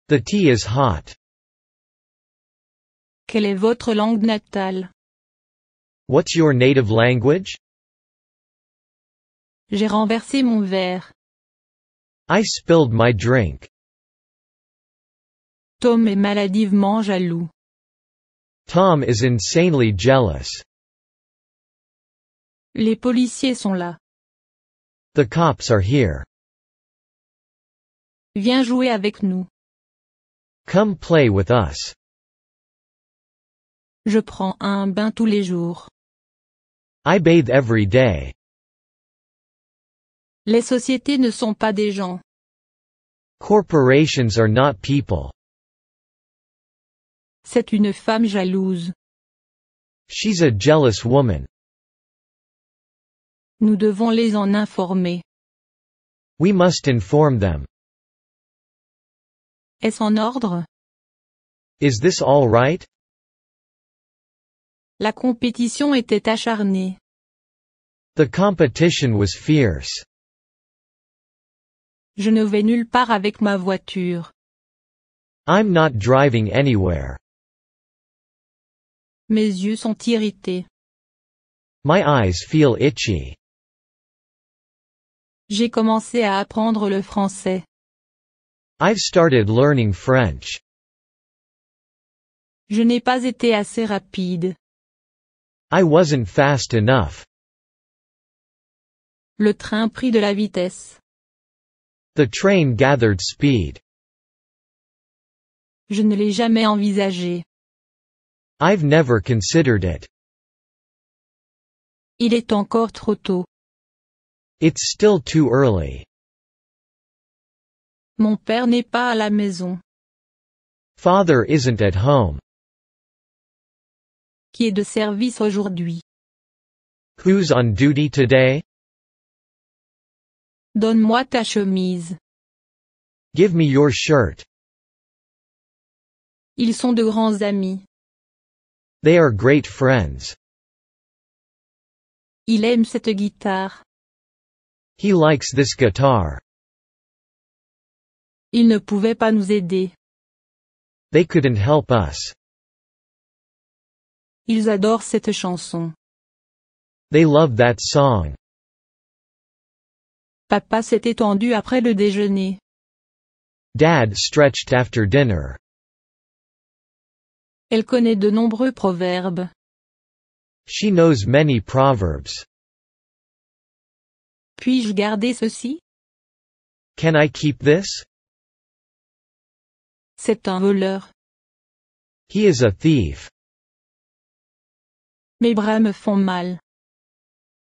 The tea is hot. Quelle est votre langue natale? What's your native language? J'ai renversé mon verre. I spilled my drink. Tom est maladivement jaloux. Tom is insanely jealous. Les policiers sont là. The cops are here. Viens jouer avec nous. Come play with us. Je prends un bain tous les jours. I bathe every day. Les sociétés ne sont pas des gens. Corporations are not people. C'est une femme jalouse. She's a jealous woman. Nous devons les en informer. We must inform them. Est-ce en ordre? Is this all right? La compétition était acharnée. The competition was fierce. Je ne vais nulle part avec ma voiture. I'm not driving anywhere. Mes yeux sont irrités. My eyes feel itchy. J'ai commencé à apprendre le français. I've started learning French. Je n'ai pas été assez rapide. I wasn't fast enough. Le train prit de la vitesse. The train gathered speed. Je ne l'ai jamais envisagé. I've never considered it. Il est encore trop tôt. It's still too early. Mon père n'est pas à la maison. Father isn't at home. est de service aujourd'hui. Who's on duty today? Donne-moi ta chemise. Give me your shirt. Ils sont de grands amis. They are great friends. Il aime cette guitare. He likes this guitar. Ils ne pouvaient pas nous aider. They couldn't help us. Ils adorent cette chanson. They love that song. Papa s'est étendu après le déjeuner. Dad stretched after dinner. Elle connaît de nombreux proverbes. She knows many proverbs. Puis-je garder ceci? Can I keep this? C'est un voleur. He is a thief. Mes bras me font mal.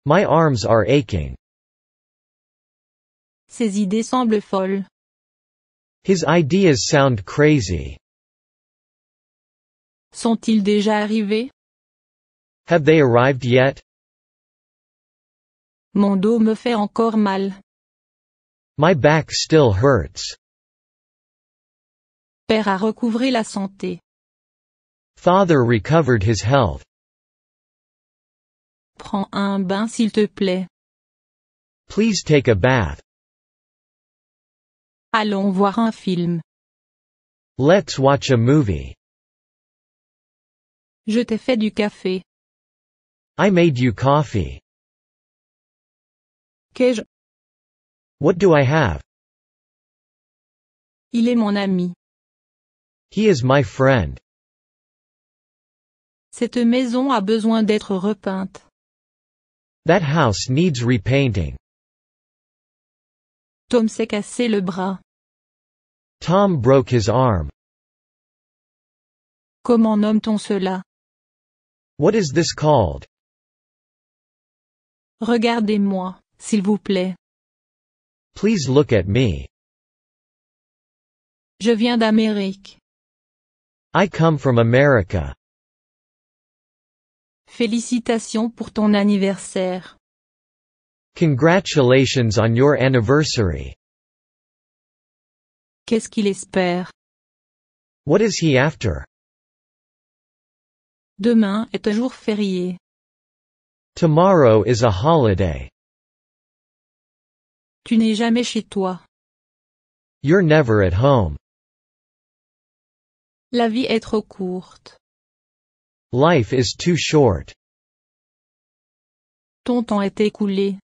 My arms are aching. Ses idées semblent folles. His ideas sound crazy. Sont-ils déjà arrivés? Have they arrived yet? Mon dos me fait encore mal. My back still hurts. Père a recouvré la santé. Father recovered his health. Prends un bain s'il te plaît. Please take a bath. Allons voir un film. Let's watch a movie. Je t'ai fait du café. I made you coffee. Qu'ai-je? What do I have? Il est mon ami. He is my friend. Cette maison a besoin d'être repeinte. That house needs repainting. Tom s'est cassé le bras. Tom broke his arm. Comment nomme-t-on cela? What is this called? Regardez-moi, s'il vous plaît. Please look at me. Je viens d'Amérique. I come from America. Félicitations pour ton anniversaire. Congratulations on your anniversary. Qu'est-ce qu'il espère? What is he after? Demain est un jour férié. Tomorrow is a holiday. Tu n'es jamais chez toi. You're never at home. La vie est trop courte. Life is too short. Ton temps est écoulé.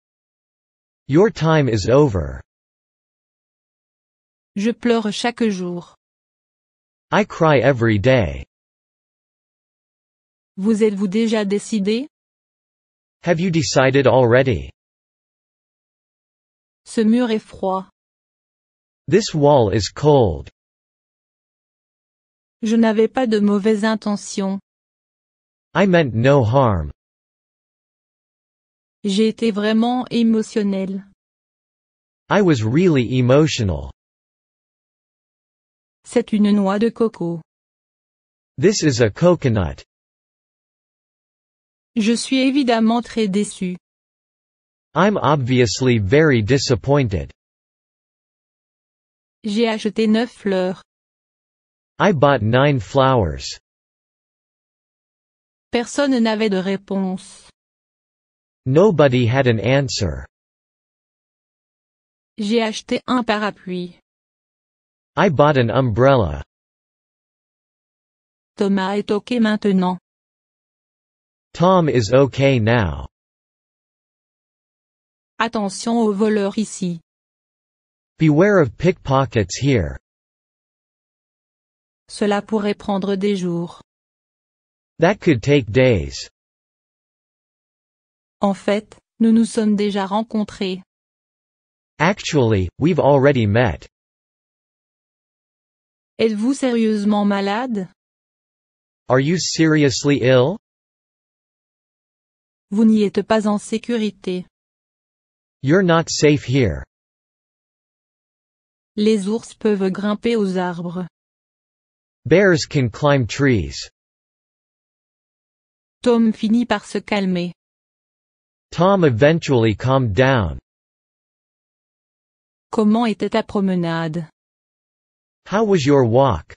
Your time is over. Je pleure chaque jour. I cry every day. Vous êtes-vous déjà décidé? Have you decided already? Ce mur est froid. This wall is cold. Je n'avais pas de mauvaises intentions. I meant no harm. J'ai été vraiment émotionnel. I was really emotional. C'est une noix de coco. This is a coconut. Je suis évidemment très déçu. I'm obviously very disappointed. J'ai acheté neuf fleurs. I bought nine flowers. Personne n'avait de réponse. Nobody had an answer. J'ai acheté un parapluie. I bought an umbrella. Thomas est OK maintenant. Tom is OK now. Attention aux voleurs ici. Beware of pickpockets here. Cela pourrait prendre des jours. That could take days. En fait, nous nous sommes déjà rencontrés. Actually, we've already met. Êtes-vous sérieusement malade? Are you seriously ill? Vous n'y êtes pas en sécurité. You're not safe here. Les ours peuvent grimper aux arbres. Bears can climb trees. Tom finit par se calmer. Tom eventually calmed down. Comment était ta promenade? How was your walk?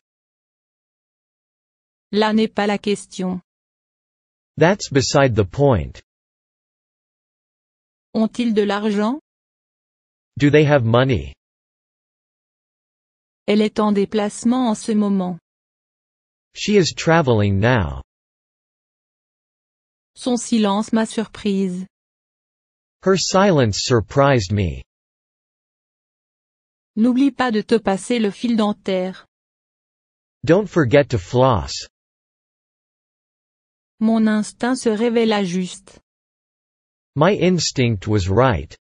Là n'est pas la question. That's beside the point. Ont-ils de l'argent? Do they have money? Elle est en déplacement en ce moment. She is traveling now. Son silence m'a surprise. Her silence surprised me. N'oublie pas de te passer le fil dentaire. Don't forget to floss. Mon instinct se révéla juste. My instinct was right.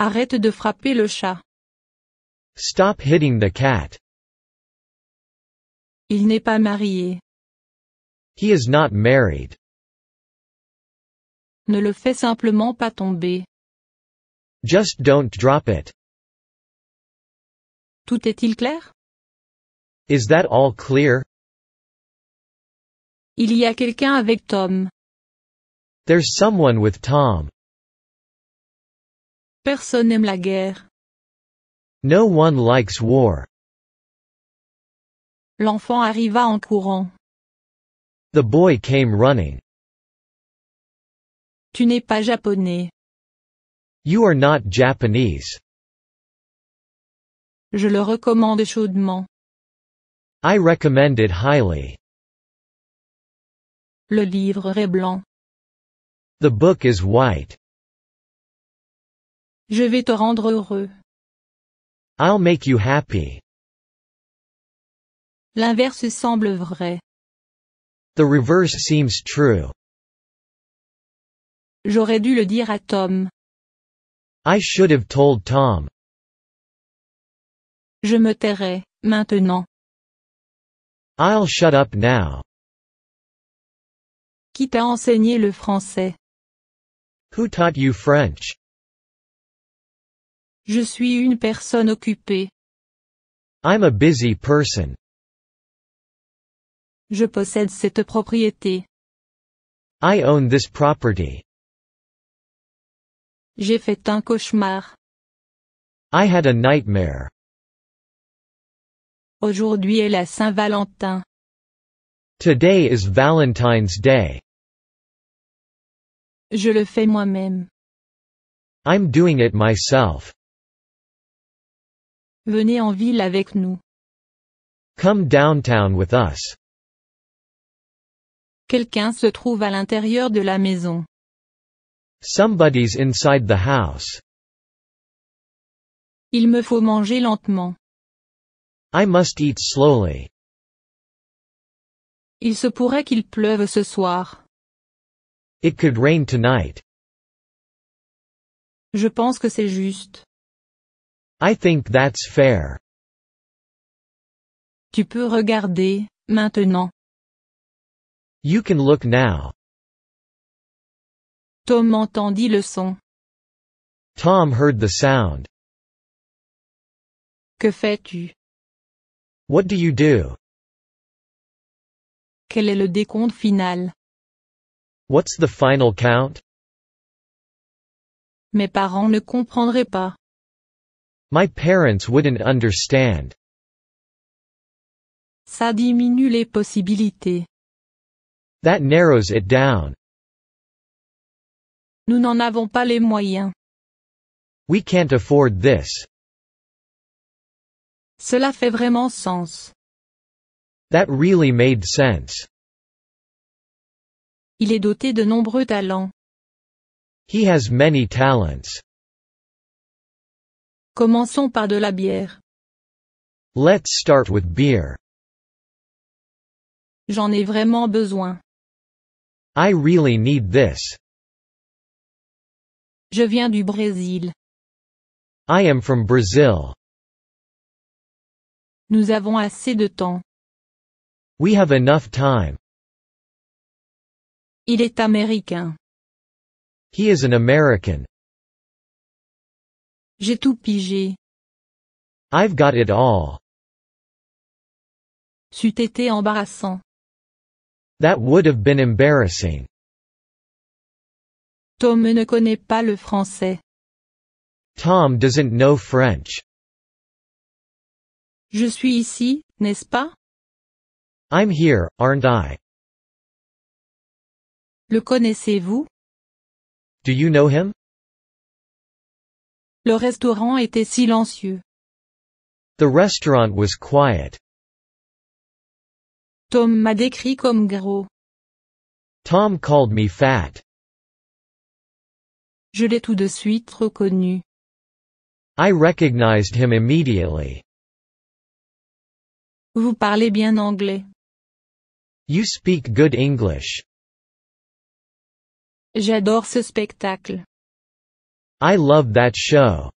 Arrête de frapper le chat. Stop hitting the cat. Il n'est pas marié. He is not married. Ne le fais simplement pas tomber. Just don't drop it. Tout est-il clair? Is that all clear? Il y a quelqu'un avec Tom. There's someone with Tom. Personne n'aime la guerre. No one likes war. L'enfant arriva en courant. The boy came running. Tu n'es pas japonais. You are not Japanese. Je le recommande chaudement. I recommend it highly. Le livre est blanc. The book is white. Je vais te rendre heureux. I'll make you happy. L'inverse semble vrai. The reverse seems true. J'aurais dû le dire à Tom. I should have told Tom. Je me tairai, maintenant. I'll shut up now. Qui t'a enseigné le français? Who taught you French? Je suis une personne occupée. I'm a busy person. Je possède cette propriété. I own this property. J'ai fait un cauchemar. I had a nightmare. Aujourd'hui est la Saint-Valentin. Today is Valentine's Day. Je le fais moi-même. I'm doing it myself. Venez en ville avec nous. Come downtown with us. Quelqu'un se trouve à l'intérieur de la maison. Somebody's inside the house. Il me faut manger lentement. I must eat slowly. Il se pourrait qu'il pleuve ce soir. It could rain tonight. Je pense que c'est juste. I think that's fair. Tu peux regarder, maintenant. You can look now. Tom entendit le son. Tom heard the sound. Que fais-tu? What do you do? Quel est le décompte final? What's the final count? Mes parents ne comprendraient pas. My parents wouldn't understand. Ça diminue les possibilités. That narrows it down. Nous n'en avons pas les moyens. We can't afford this. Cela fait vraiment sens. That really made sense. Il est doté de nombreux talents. He has many talents. Commençons par de la bière. Let's start with beer. J'en ai vraiment besoin. I really need this. Je viens du Brésil. I am from Brazil. Nous avons assez de temps. We have enough time. Il est américain. He is an American. J'ai tout pigé. I've got it all. C'eût été embarrassant. That would have been embarrassing. Tom ne connaît pas le français. Tom doesn't know French. Je suis ici, n'est-ce pas? I'm here, aren't I? Le connaissez-vous? Do you know him? Le restaurant était silencieux. The restaurant was quiet. Tom m'a décrit comme gros. Tom called me fat. Je l'ai tout de suite reconnu. I recognized him immediately. Vous parlez bien anglais. You speak good English. J'adore ce spectacle. I love that show.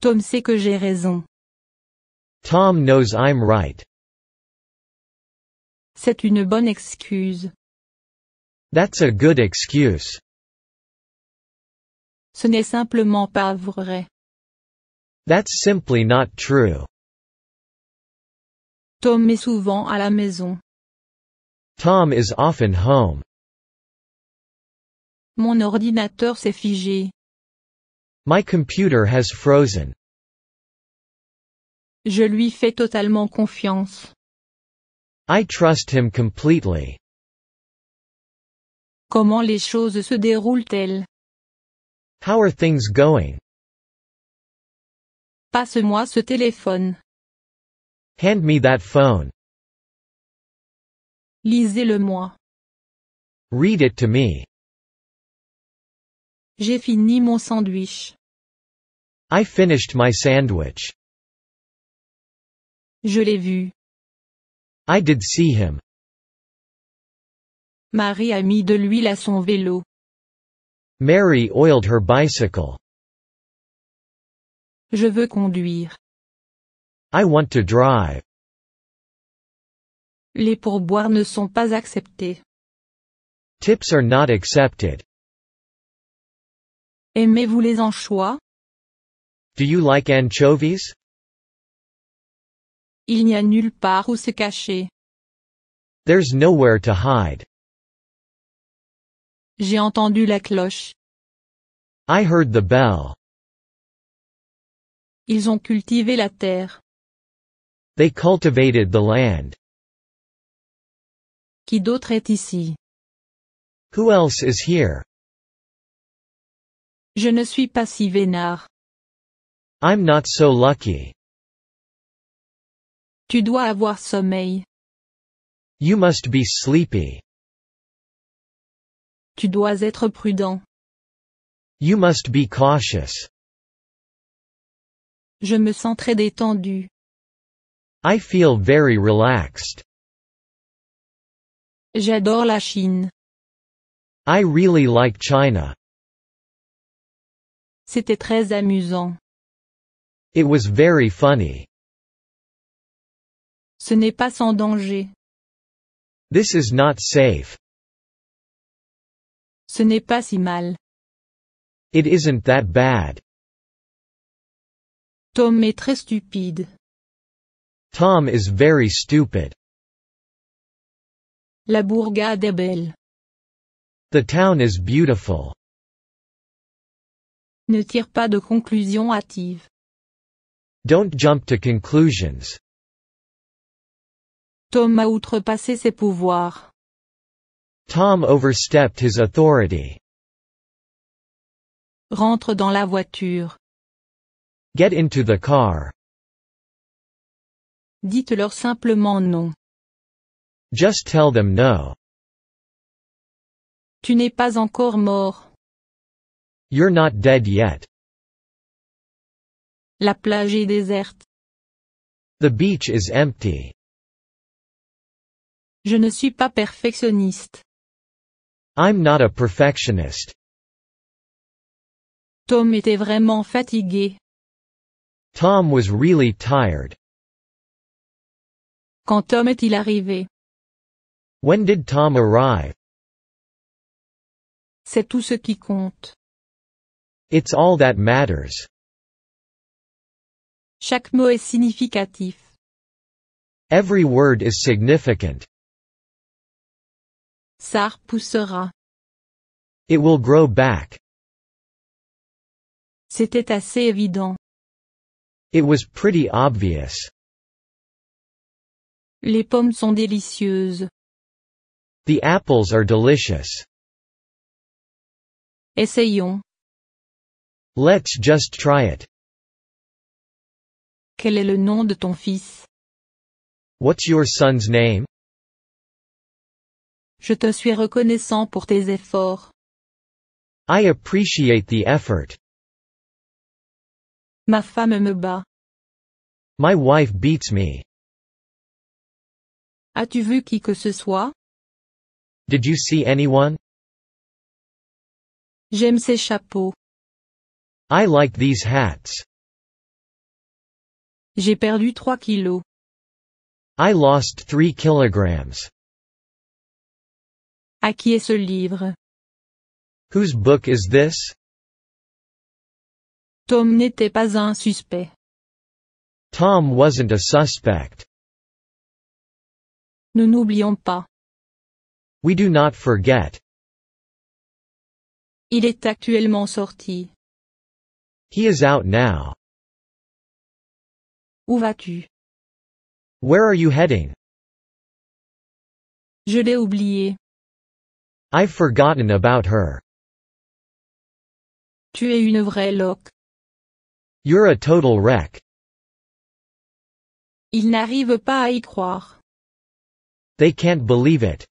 Tom sait que j'ai raison. Tom knows I'm right. C'est une bonne excuse. That's a good excuse. Ce n'est simplement pas vrai. That's simply not true. Tom est souvent à la maison. Tom is often home. Mon ordinateur s'est figé. My computer has frozen. Je lui fais totalement confiance. I trust him completely. Comment les choses se déroulent-elles? How are things going? Passe-moi ce téléphone. Hand me that phone. Lisez-le-moi. Read it to me. J'ai fini mon sandwich. I finished my sandwich. Je l'ai vu. I did see him. Marie a mis de l'huile à son vélo. Mary oiled her bicycle. Je veux conduire. I want to drive. Les pourboires ne sont pas acceptés. Tips are not accepted. Aimez-vous les anchois? Do you like anchovies? Il n'y a nulle part où se cacher. There's nowhere to hide. J'ai entendu la cloche. I heard the bell. Ils ont cultivé la terre. They cultivated the land. Qui d'autre est ici? Who else is here? Je ne suis pas si vénard. I'm not so lucky. Tu dois avoir sommeil. You must be sleepy. Tu dois être prudent. You must be cautious. Je me sens très détendu. I feel very relaxed. J'adore la Chine. I really like China. C'était très amusant. It was very funny. Ce n'est pas sans danger. This is not safe. Ce n'est pas si mal. It isn't that bad. Tom est très stupide. Tom is very stupid. La bourgade est belle. The town is beautiful. Ne tire pas de conclusions hâtives. Don't jump to conclusions. Tom a outrepassé ses pouvoirs. Tom overstepped his authority. Rentre dans la voiture. Get into the car. Dites-leur simplement non. Just tell them no. Tu n'es pas encore mort. You're not dead yet. La plage est déserte. The beach is empty. Je ne suis pas perfectionniste. I'm not a perfectionist. Tom était vraiment fatigué. Tom was really tired. Quand Tom est-il arrivé? When did Tom arrive? C'est tout ce qui compte. It's all that matters. Chaque mot est significatif. Every word is significant. Ça repoussera. It will grow back. C'était assez évident. It was pretty obvious. Les pommes sont délicieuses. The apples are delicious. Essayons. Let's just try it. Quel est le nom de ton fils? What's your son's name? Je te suis reconnaissant pour tes efforts. I appreciate the effort. Ma femme me bat. My wife beats me. As-tu vu qui que ce soit? Did you see anyone? J'aime ces chapeaux. I like these hats. J'ai perdu 3 kilos. I lost 3 kilograms. À qui est ce livre? Whose book is this? Tom n'était pas un suspect. Tom wasn't a suspect. Nous n'oublions pas. We do not forget. Il est actuellement sorti. He is out now. Où vas-tu? Where are you heading? Je l'ai oublié. I've forgotten about her. Tu es une vraie loque. You're a total wreck. Ils n'arrivent pas à y croire. They can't believe it.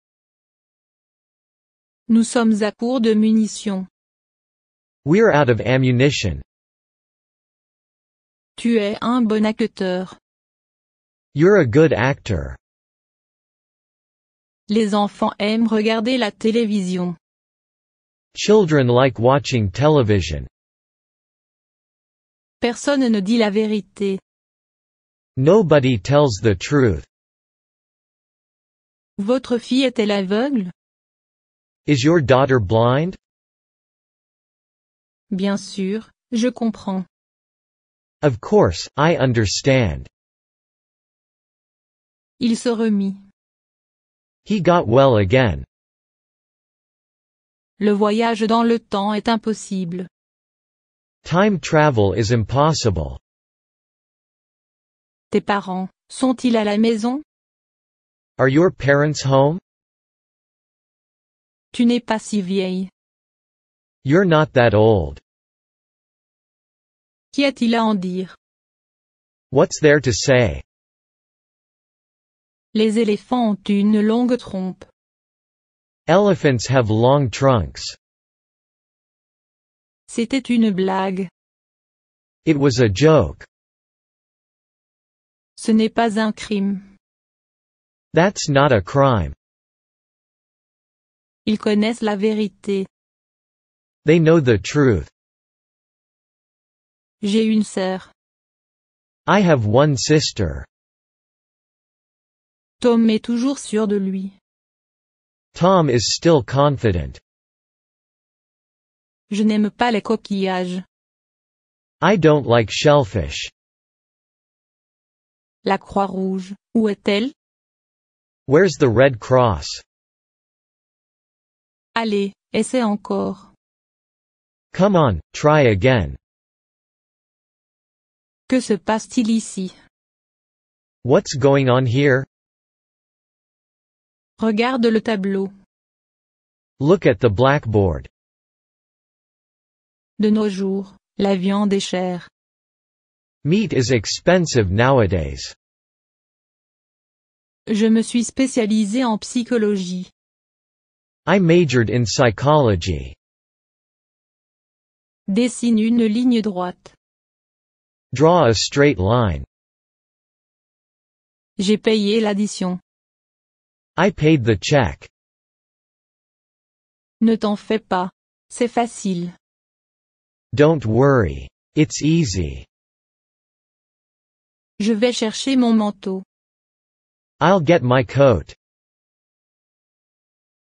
Nous sommes à court de munitions. We're out of ammunition. Tu es un bon acteur. You're a good actor. Les enfants aiment regarder la télévision. Children like watching television. Personne ne dit la vérité. Nobody tells the truth. Votre fille est-elle aveugle? Is your daughter blind? Bien sûr, je comprends. Of course, I understand. Il se remit. He got well again. Le voyage dans le temps est impossible. Time travel is impossible. Tes parents sont-ils à la maison? Are your parents home? Tu n'es pas si vieille. You're not that old. Qu'y a-t-il à en dire? What's there to say? Les éléphants ont une longue trompe. Elephants have long trunks. C'était une blague. It was a joke. Ce n'est pas un crime. That's not a crime. Ils connaissent la vérité. They know the truth. J'ai une sœur. I have one sister. Tom est toujours sûr de lui. Tom is still confident. Je n'aime pas les coquillages. I don't like shellfish. La Croix-Rouge, où est-elle? Where's the Red Cross? Allez, essaie encore. Come on, try again. Que se passe-t-il ici? What's going on here? Regarde le tableau. Look at the blackboard. De nos jours, la viande est chère. Meat is expensive nowadays. Je me suis spécialisé en psychologie. I majored in psychology. Dessine une ligne droite. Draw a straight line. J'ai payé l'addition. I paid the check. Ne t'en fais pas. C'est facile. Don't worry. It's easy. Je vais chercher mon manteau. I'll get my coat.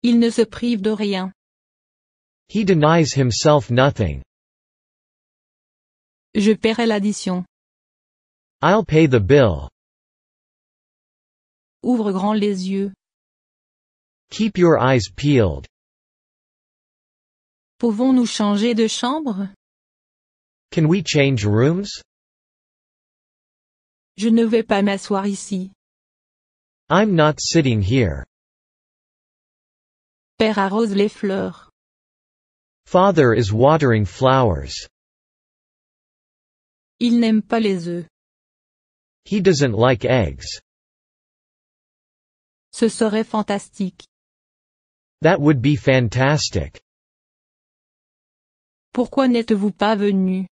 Il ne se prive de rien. He denies himself nothing. Je paierai l'addition. I'll pay the bill. Ouvre grand les yeux. Keep your eyes peeled. Pouvons-nous changer de chambre? Can we change rooms? Je ne vais pas m'asseoir ici. I'm not sitting here. Père arrose les fleurs. Father is watering flowers. Il n'aime pas les œufs. He doesn't like eggs. Ce serait fantastique. That would be fantastic. Pourquoi n'êtes-vous pas venu?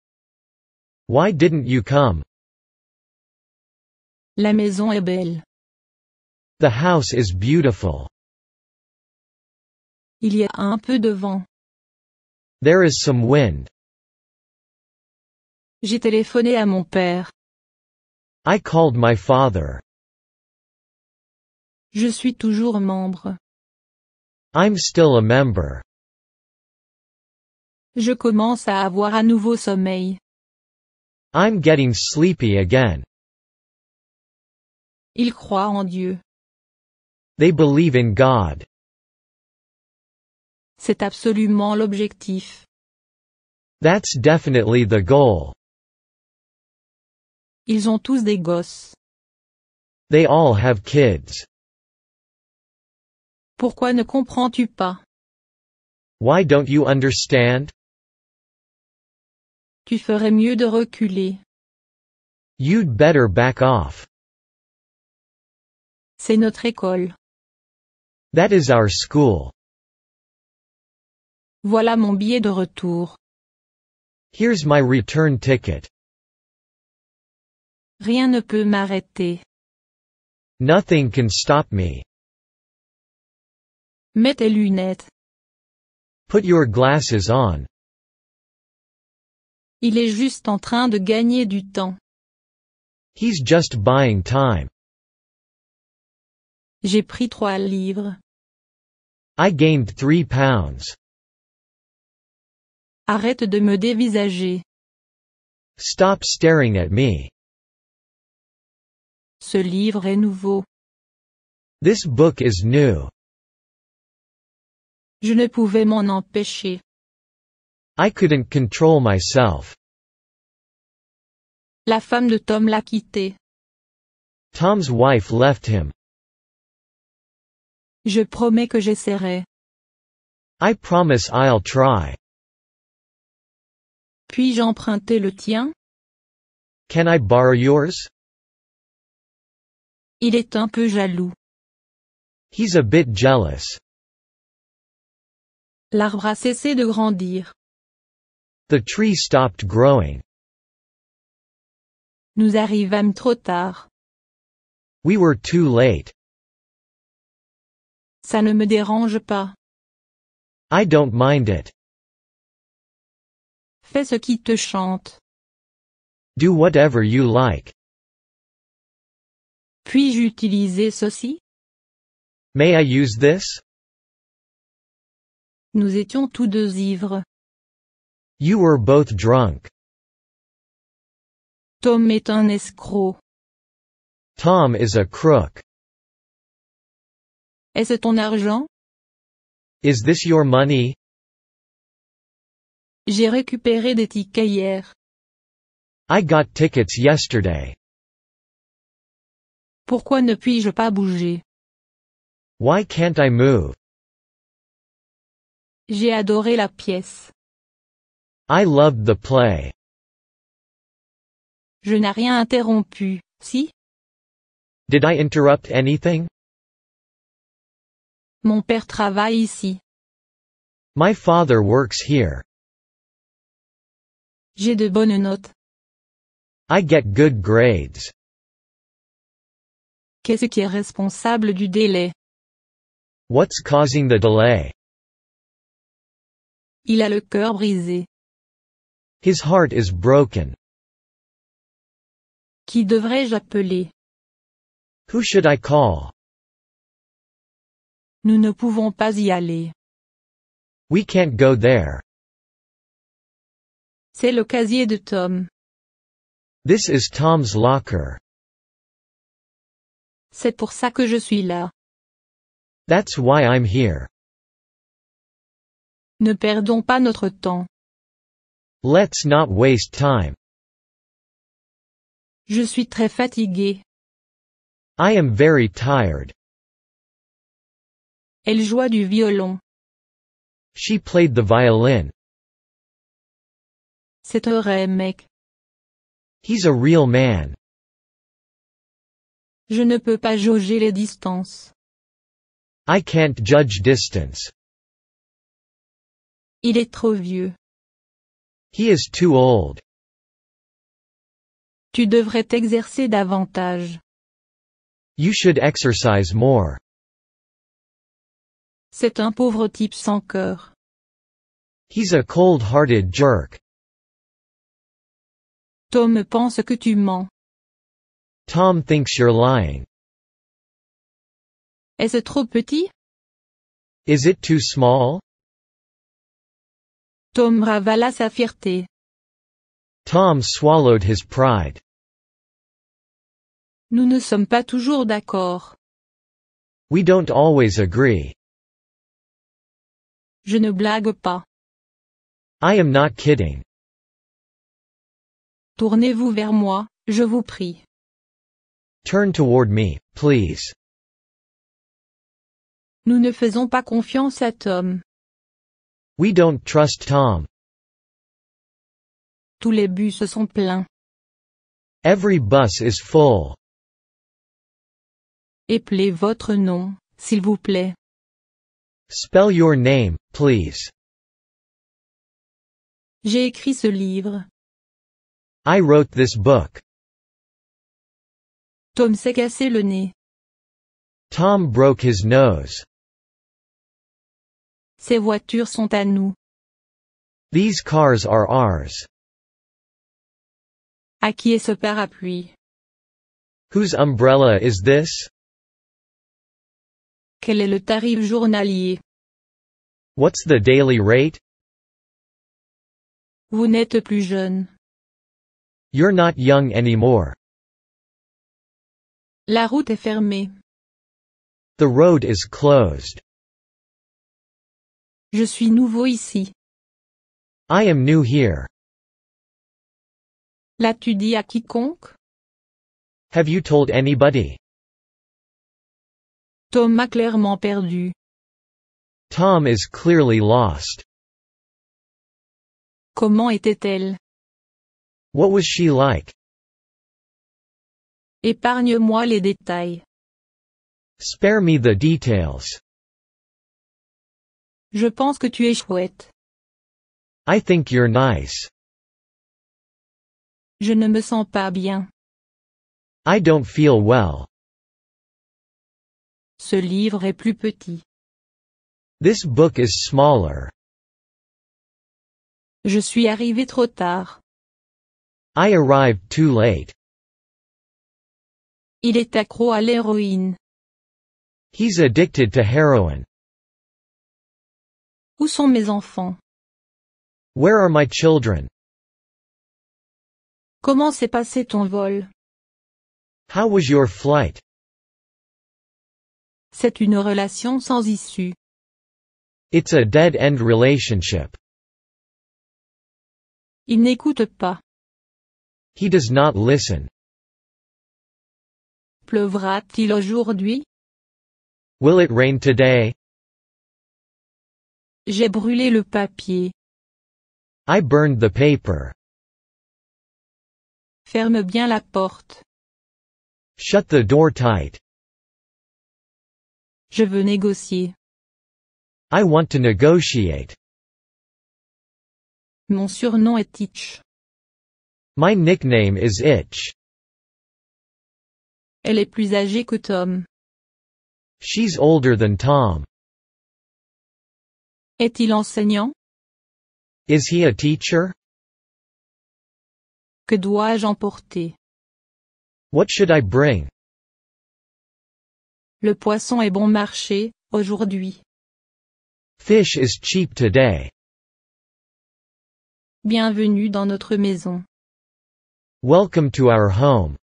Why didn't you come? La maison est belle. The house is beautiful. Il y a un peu de vent. There is some wind. J'ai téléphoné à mon père. I called my father. Je suis toujours membre. I'm still a member. Je commence à avoir un nouveau sommeil. I'm getting sleepy again. Ils croient en Dieu. They believe in God. C'est absolument l'objectif. That's definitely the goal. Ils ont tous des gosses. They all have kids. Pourquoi ne comprends-tu pas? Why don't you understand? Tu ferais mieux de reculer. You'd better back off. C'est notre école. That is our school. Voilà mon billet de retour. Here's my return ticket. Rien ne peut m'arrêter. Nothing can stop me. Mets tes lunettes. Put your glasses on. Il est juste en train de gagner du temps. He's just buying time. J'ai pris trois livres. I gained three pounds. Arrête de me dévisager. Stop staring at me. Ce livre est nouveau. This book is new. Je ne pouvais m'en empêcher. I couldn't control myself. La femme de Tom l'a quitté. Tom's wife left him. Je promets que j'essaierai. I promise I'll try. Puis-je emprunter le tien? Can I borrow yours? Il est un peu jaloux. He's a bit jealous. L'arbre a cessé de grandir. The tree stopped growing. Nous arrivâmes trop tard. We were too late. Ça ne me dérange pas. I don't mind it. Fais ce qui te chante. Do whatever you like. Puis-je utiliser ceci? May I use this? Nous étions tous deux ivres. You were both drunk. Tom est un escroc. Tom is a crook. Est-ce ton argent? Is this your money? J'ai récupéré des tickets hier. I got tickets yesterday. Pourquoi ne puis-je pas bouger? Why can't I move? J'ai adoré la pièce. I loved the play. Je n'ai rien interrompu, si? Did I interrupt anything? Mon père travaille ici. My father works here. J'ai de bonnes notes. I get good grades. Qu'est-ce qui est responsable du délai? What's causing the delay? Il a le cœur brisé. His heart is broken. Qui devrais-je appeler? Who should I call? Nous ne pouvons pas y aller. We can't go there. C'est le casier de Tom. This is Tom's locker. C'est pour ça que je suis là. That's why I'm here. Ne perdons pas notre temps. Let's not waste time. Je suis très fatigué. I am very tired. Elle joua du violon. She played the violin. C'est un vrai mec. He's a real man. Je ne peux pas jauger les distances. I can't judge distance. Il est trop vieux. He is too old. Tu devrais t'exercer davantage. You should exercise more. C'est un pauvre type sans cœur. He's a cold-hearted jerk. Tom pense que tu mens. Tom thinks you're lying. Est-ce trop petit? Is it too small? Tom ravala sa fierté. Tom swallowed his pride. Nous ne sommes pas toujours d'accord. We don't always agree. Je ne blague pas. I am not kidding. Tournez-vous vers moi, je vous prie. Turn toward me, please. Nous ne faisons pas confiance à Tom. We don't trust Tom. Tous les bus sont pleins. Every bus is full. Épelez votre nom, s'il vous plaît. Spell your name, please. J'ai écrit ce livre. I wrote this book. Tom s'est cassé le nez. Tom broke his nose. Ces voitures sont à nous. These cars are ours. À qui est ce parapluie? Whose umbrella is this? Quel est le tarif journalier? What's the daily rate? Vous n'êtes plus jeune. You're not young anymore. La route est fermée. The road is closed. Je suis nouveau ici. I am new here. L'as-tu dit à quiconque? Have you told anybody? Tom a clairement perdu. Tom is clearly lost. Comment était-elle? What was she like? Épargne-moi les détails. Spare me the details. Je pense que tu es chouette. I think you're nice. Je ne me sens pas bien. I don't feel well. Ce livre est plus petit. This book is smaller. Je suis arrivé trop tard. I arrived too late. Il est accro à l'héroïne. He's addicted to heroin. Où sont mes enfants? Where are my children? Comment s'est passé ton vol? C'est une relation sans issue. Il n'écoute pas. He Pleuvra-t-il aujourd'hui? Will it rain today? J'ai brûlé le papier. I burned the paper. Ferme bien la porte. Shut the door tight. Je veux négocier. I want to negotiate. Mon surnom est Itch. My nickname is Itch. Elle est plus âgée que Tom. She's older than Tom. Est-il enseignant? Is he a teacher? Que dois-je emporter? What should I bring? Le poisson est bon marché, aujourd'hui. Fish is cheap today. Bienvenue dans notre maison. Welcome to our home.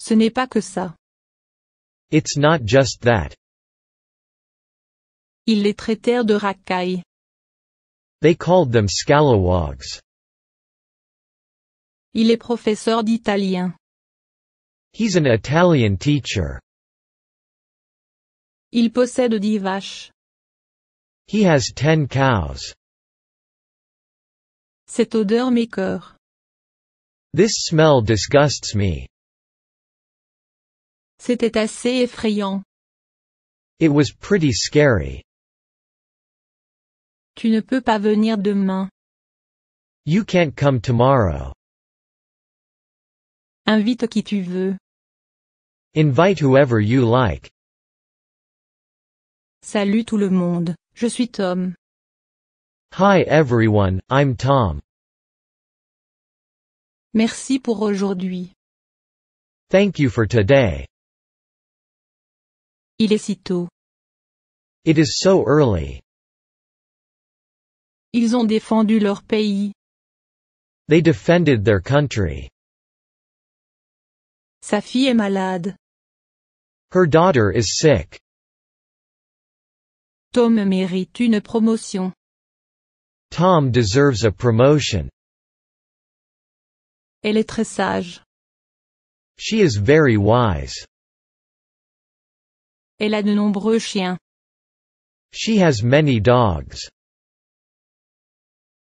Ce n'est pas que ça. It's not just that. Ils les traitèrent de racailles. They called them scalawags. Il est professeur d'italien. He's an Italian teacher. Il possède dix vaches. He has ten cows. Cette odeur m'écœure. This smell disgusts me. C'était assez effrayant. It was pretty scary. Tu ne peux pas venir demain. You can't come tomorrow. Invite qui tu veux. Invite whoever you like. Salut tout le monde, je suis Tom. Hi everyone, I'm Tom. Merci pour aujourd'hui. Thank you for today. Il est si tôt. It is so early. Ils ont défendu leur pays. They defended their country. Sa fille est malade. Her daughter is sick. Tom mérite une promotion. Tom deserves a promotion. Elle est très sage. She is very wise. Elle a de nombreux chiens. She has many dogs.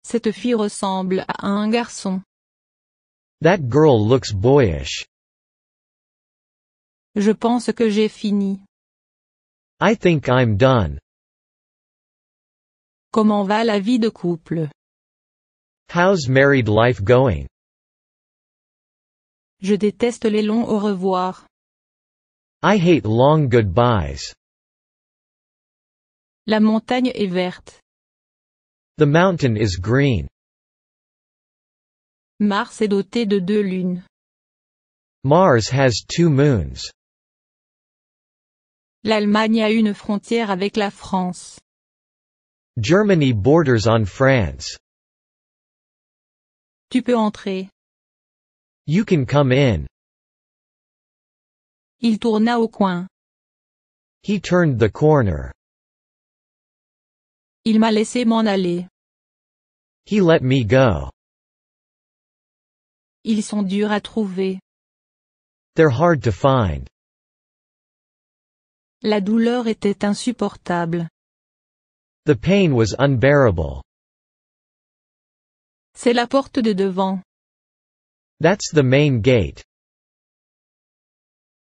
Cette fille ressemble à un garçon. That girl looks boyish. Je pense que j'ai fini. I think I'm done. Comment va la vie de couple? How's married life going? Je déteste les longs au revoir. I hate long goodbyes. La montagne est verte. The mountain is green. Mars est doté de deux lunes. Mars has two moons. L'Allemagne a une frontière avec la France. Germany borders on France. Tu peux entrer. You can come in. Il tourna au coin. He turned the corner. Il m'a laissé m'en aller. He let me go. Ils sont durs à trouver. They're hard to find. La douleur était insupportable. The pain was unbearable. C'est la porte de devant. That's the main gate.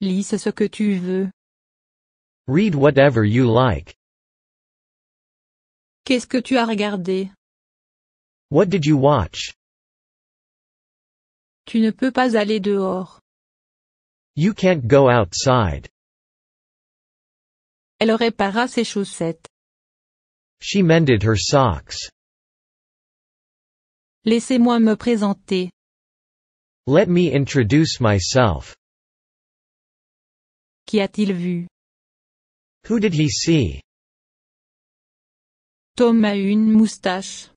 Lis ce que tu veux. Read whatever you like. Qu'est-ce que tu as regardé what did you watch? Tu ne peux pas aller dehors. You can't go outside. Elle répara ses chaussettes. She mended her socks. Laissez-moi me présenter. Let me introduce myself. Qui a-t-il vu? Who did he see? Tom a une moustache.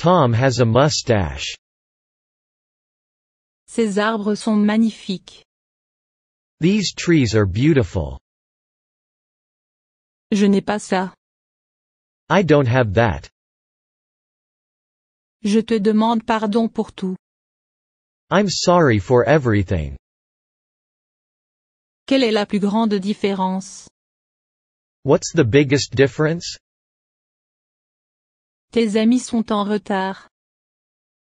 Tom has a mustache. Ces arbres sont magnifiques. These trees are beautiful. Je n'ai pas ça. I don't have that. Je te demande pardon pour tout. I'm sorry for everything. Quelle est la plus grande différence? What's the biggest difference? Tes amis sont en retard.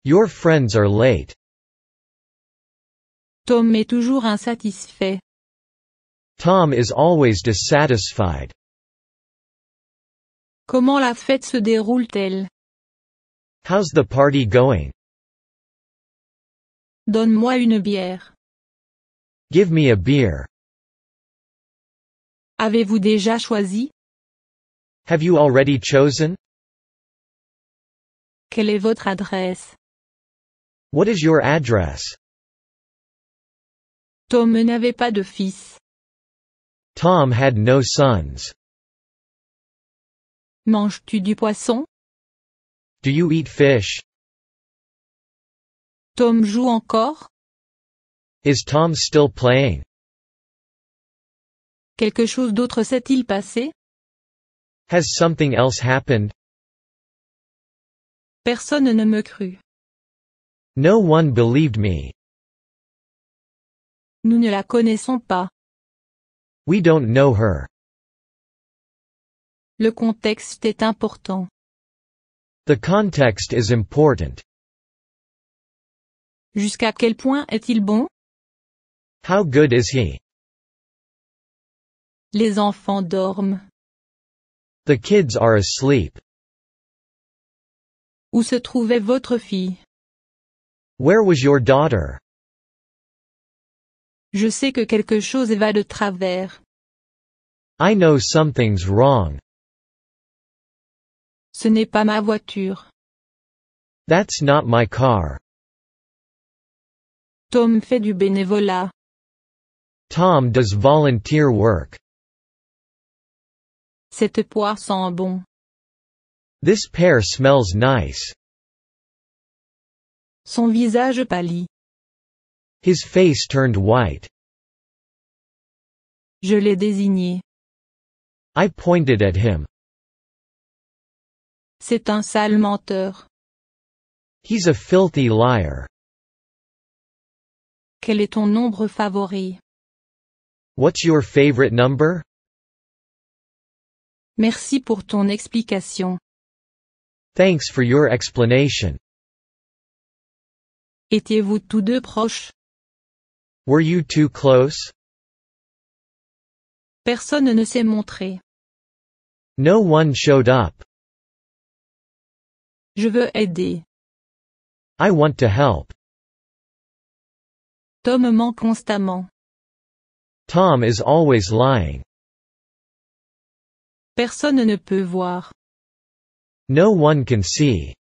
Your friends are late. Tom est toujours insatisfait. Tom is always dissatisfied. Comment la fête se déroule-t-elle? How's the party going? Donne-moi une bière. Give me a beer. Avez-vous déjà choisi? Have you already chosen? Quelle est votre adresse? What is your address? Tom n'avait pas de fils. Tom had no sons. Manges-tu du poisson? Do you eat fish? Tom joue encore? Is Tom still playing? Quelque chose d'autre s'est-il passé? Has something else happened? Personne ne me crut. No one believed me. Nous ne la connaissons pas. We don't know her. Le contexte est important. The context is important. Jusqu'à quel point est-il bon? How good is he? Les enfants dorment. The kids are asleep. Où se trouvait votre fille? Where was your daughter? Je sais que quelque chose va de travers. I know something's wrong. Ce n'est pas ma voiture. That's not my car. Tom fait du bénévolat. Tom does volunteer work. Cette poire sent bon. This pear smells nice. Son visage pâlit. His face turned white. Je l'ai désigné. I pointed at him. C'est un sale menteur. He's a filthy liar. Quel est ton nombre favori? What's your favorite number? Merci pour ton explication. Thanks for your explanation. Étiez-vous tous deux proches? Were you too close? Personne ne s'est montré. No one showed up. Je veux aider. I want to help. Tom ment constamment. Tom is always lying. Personne ne peut voir. No one can see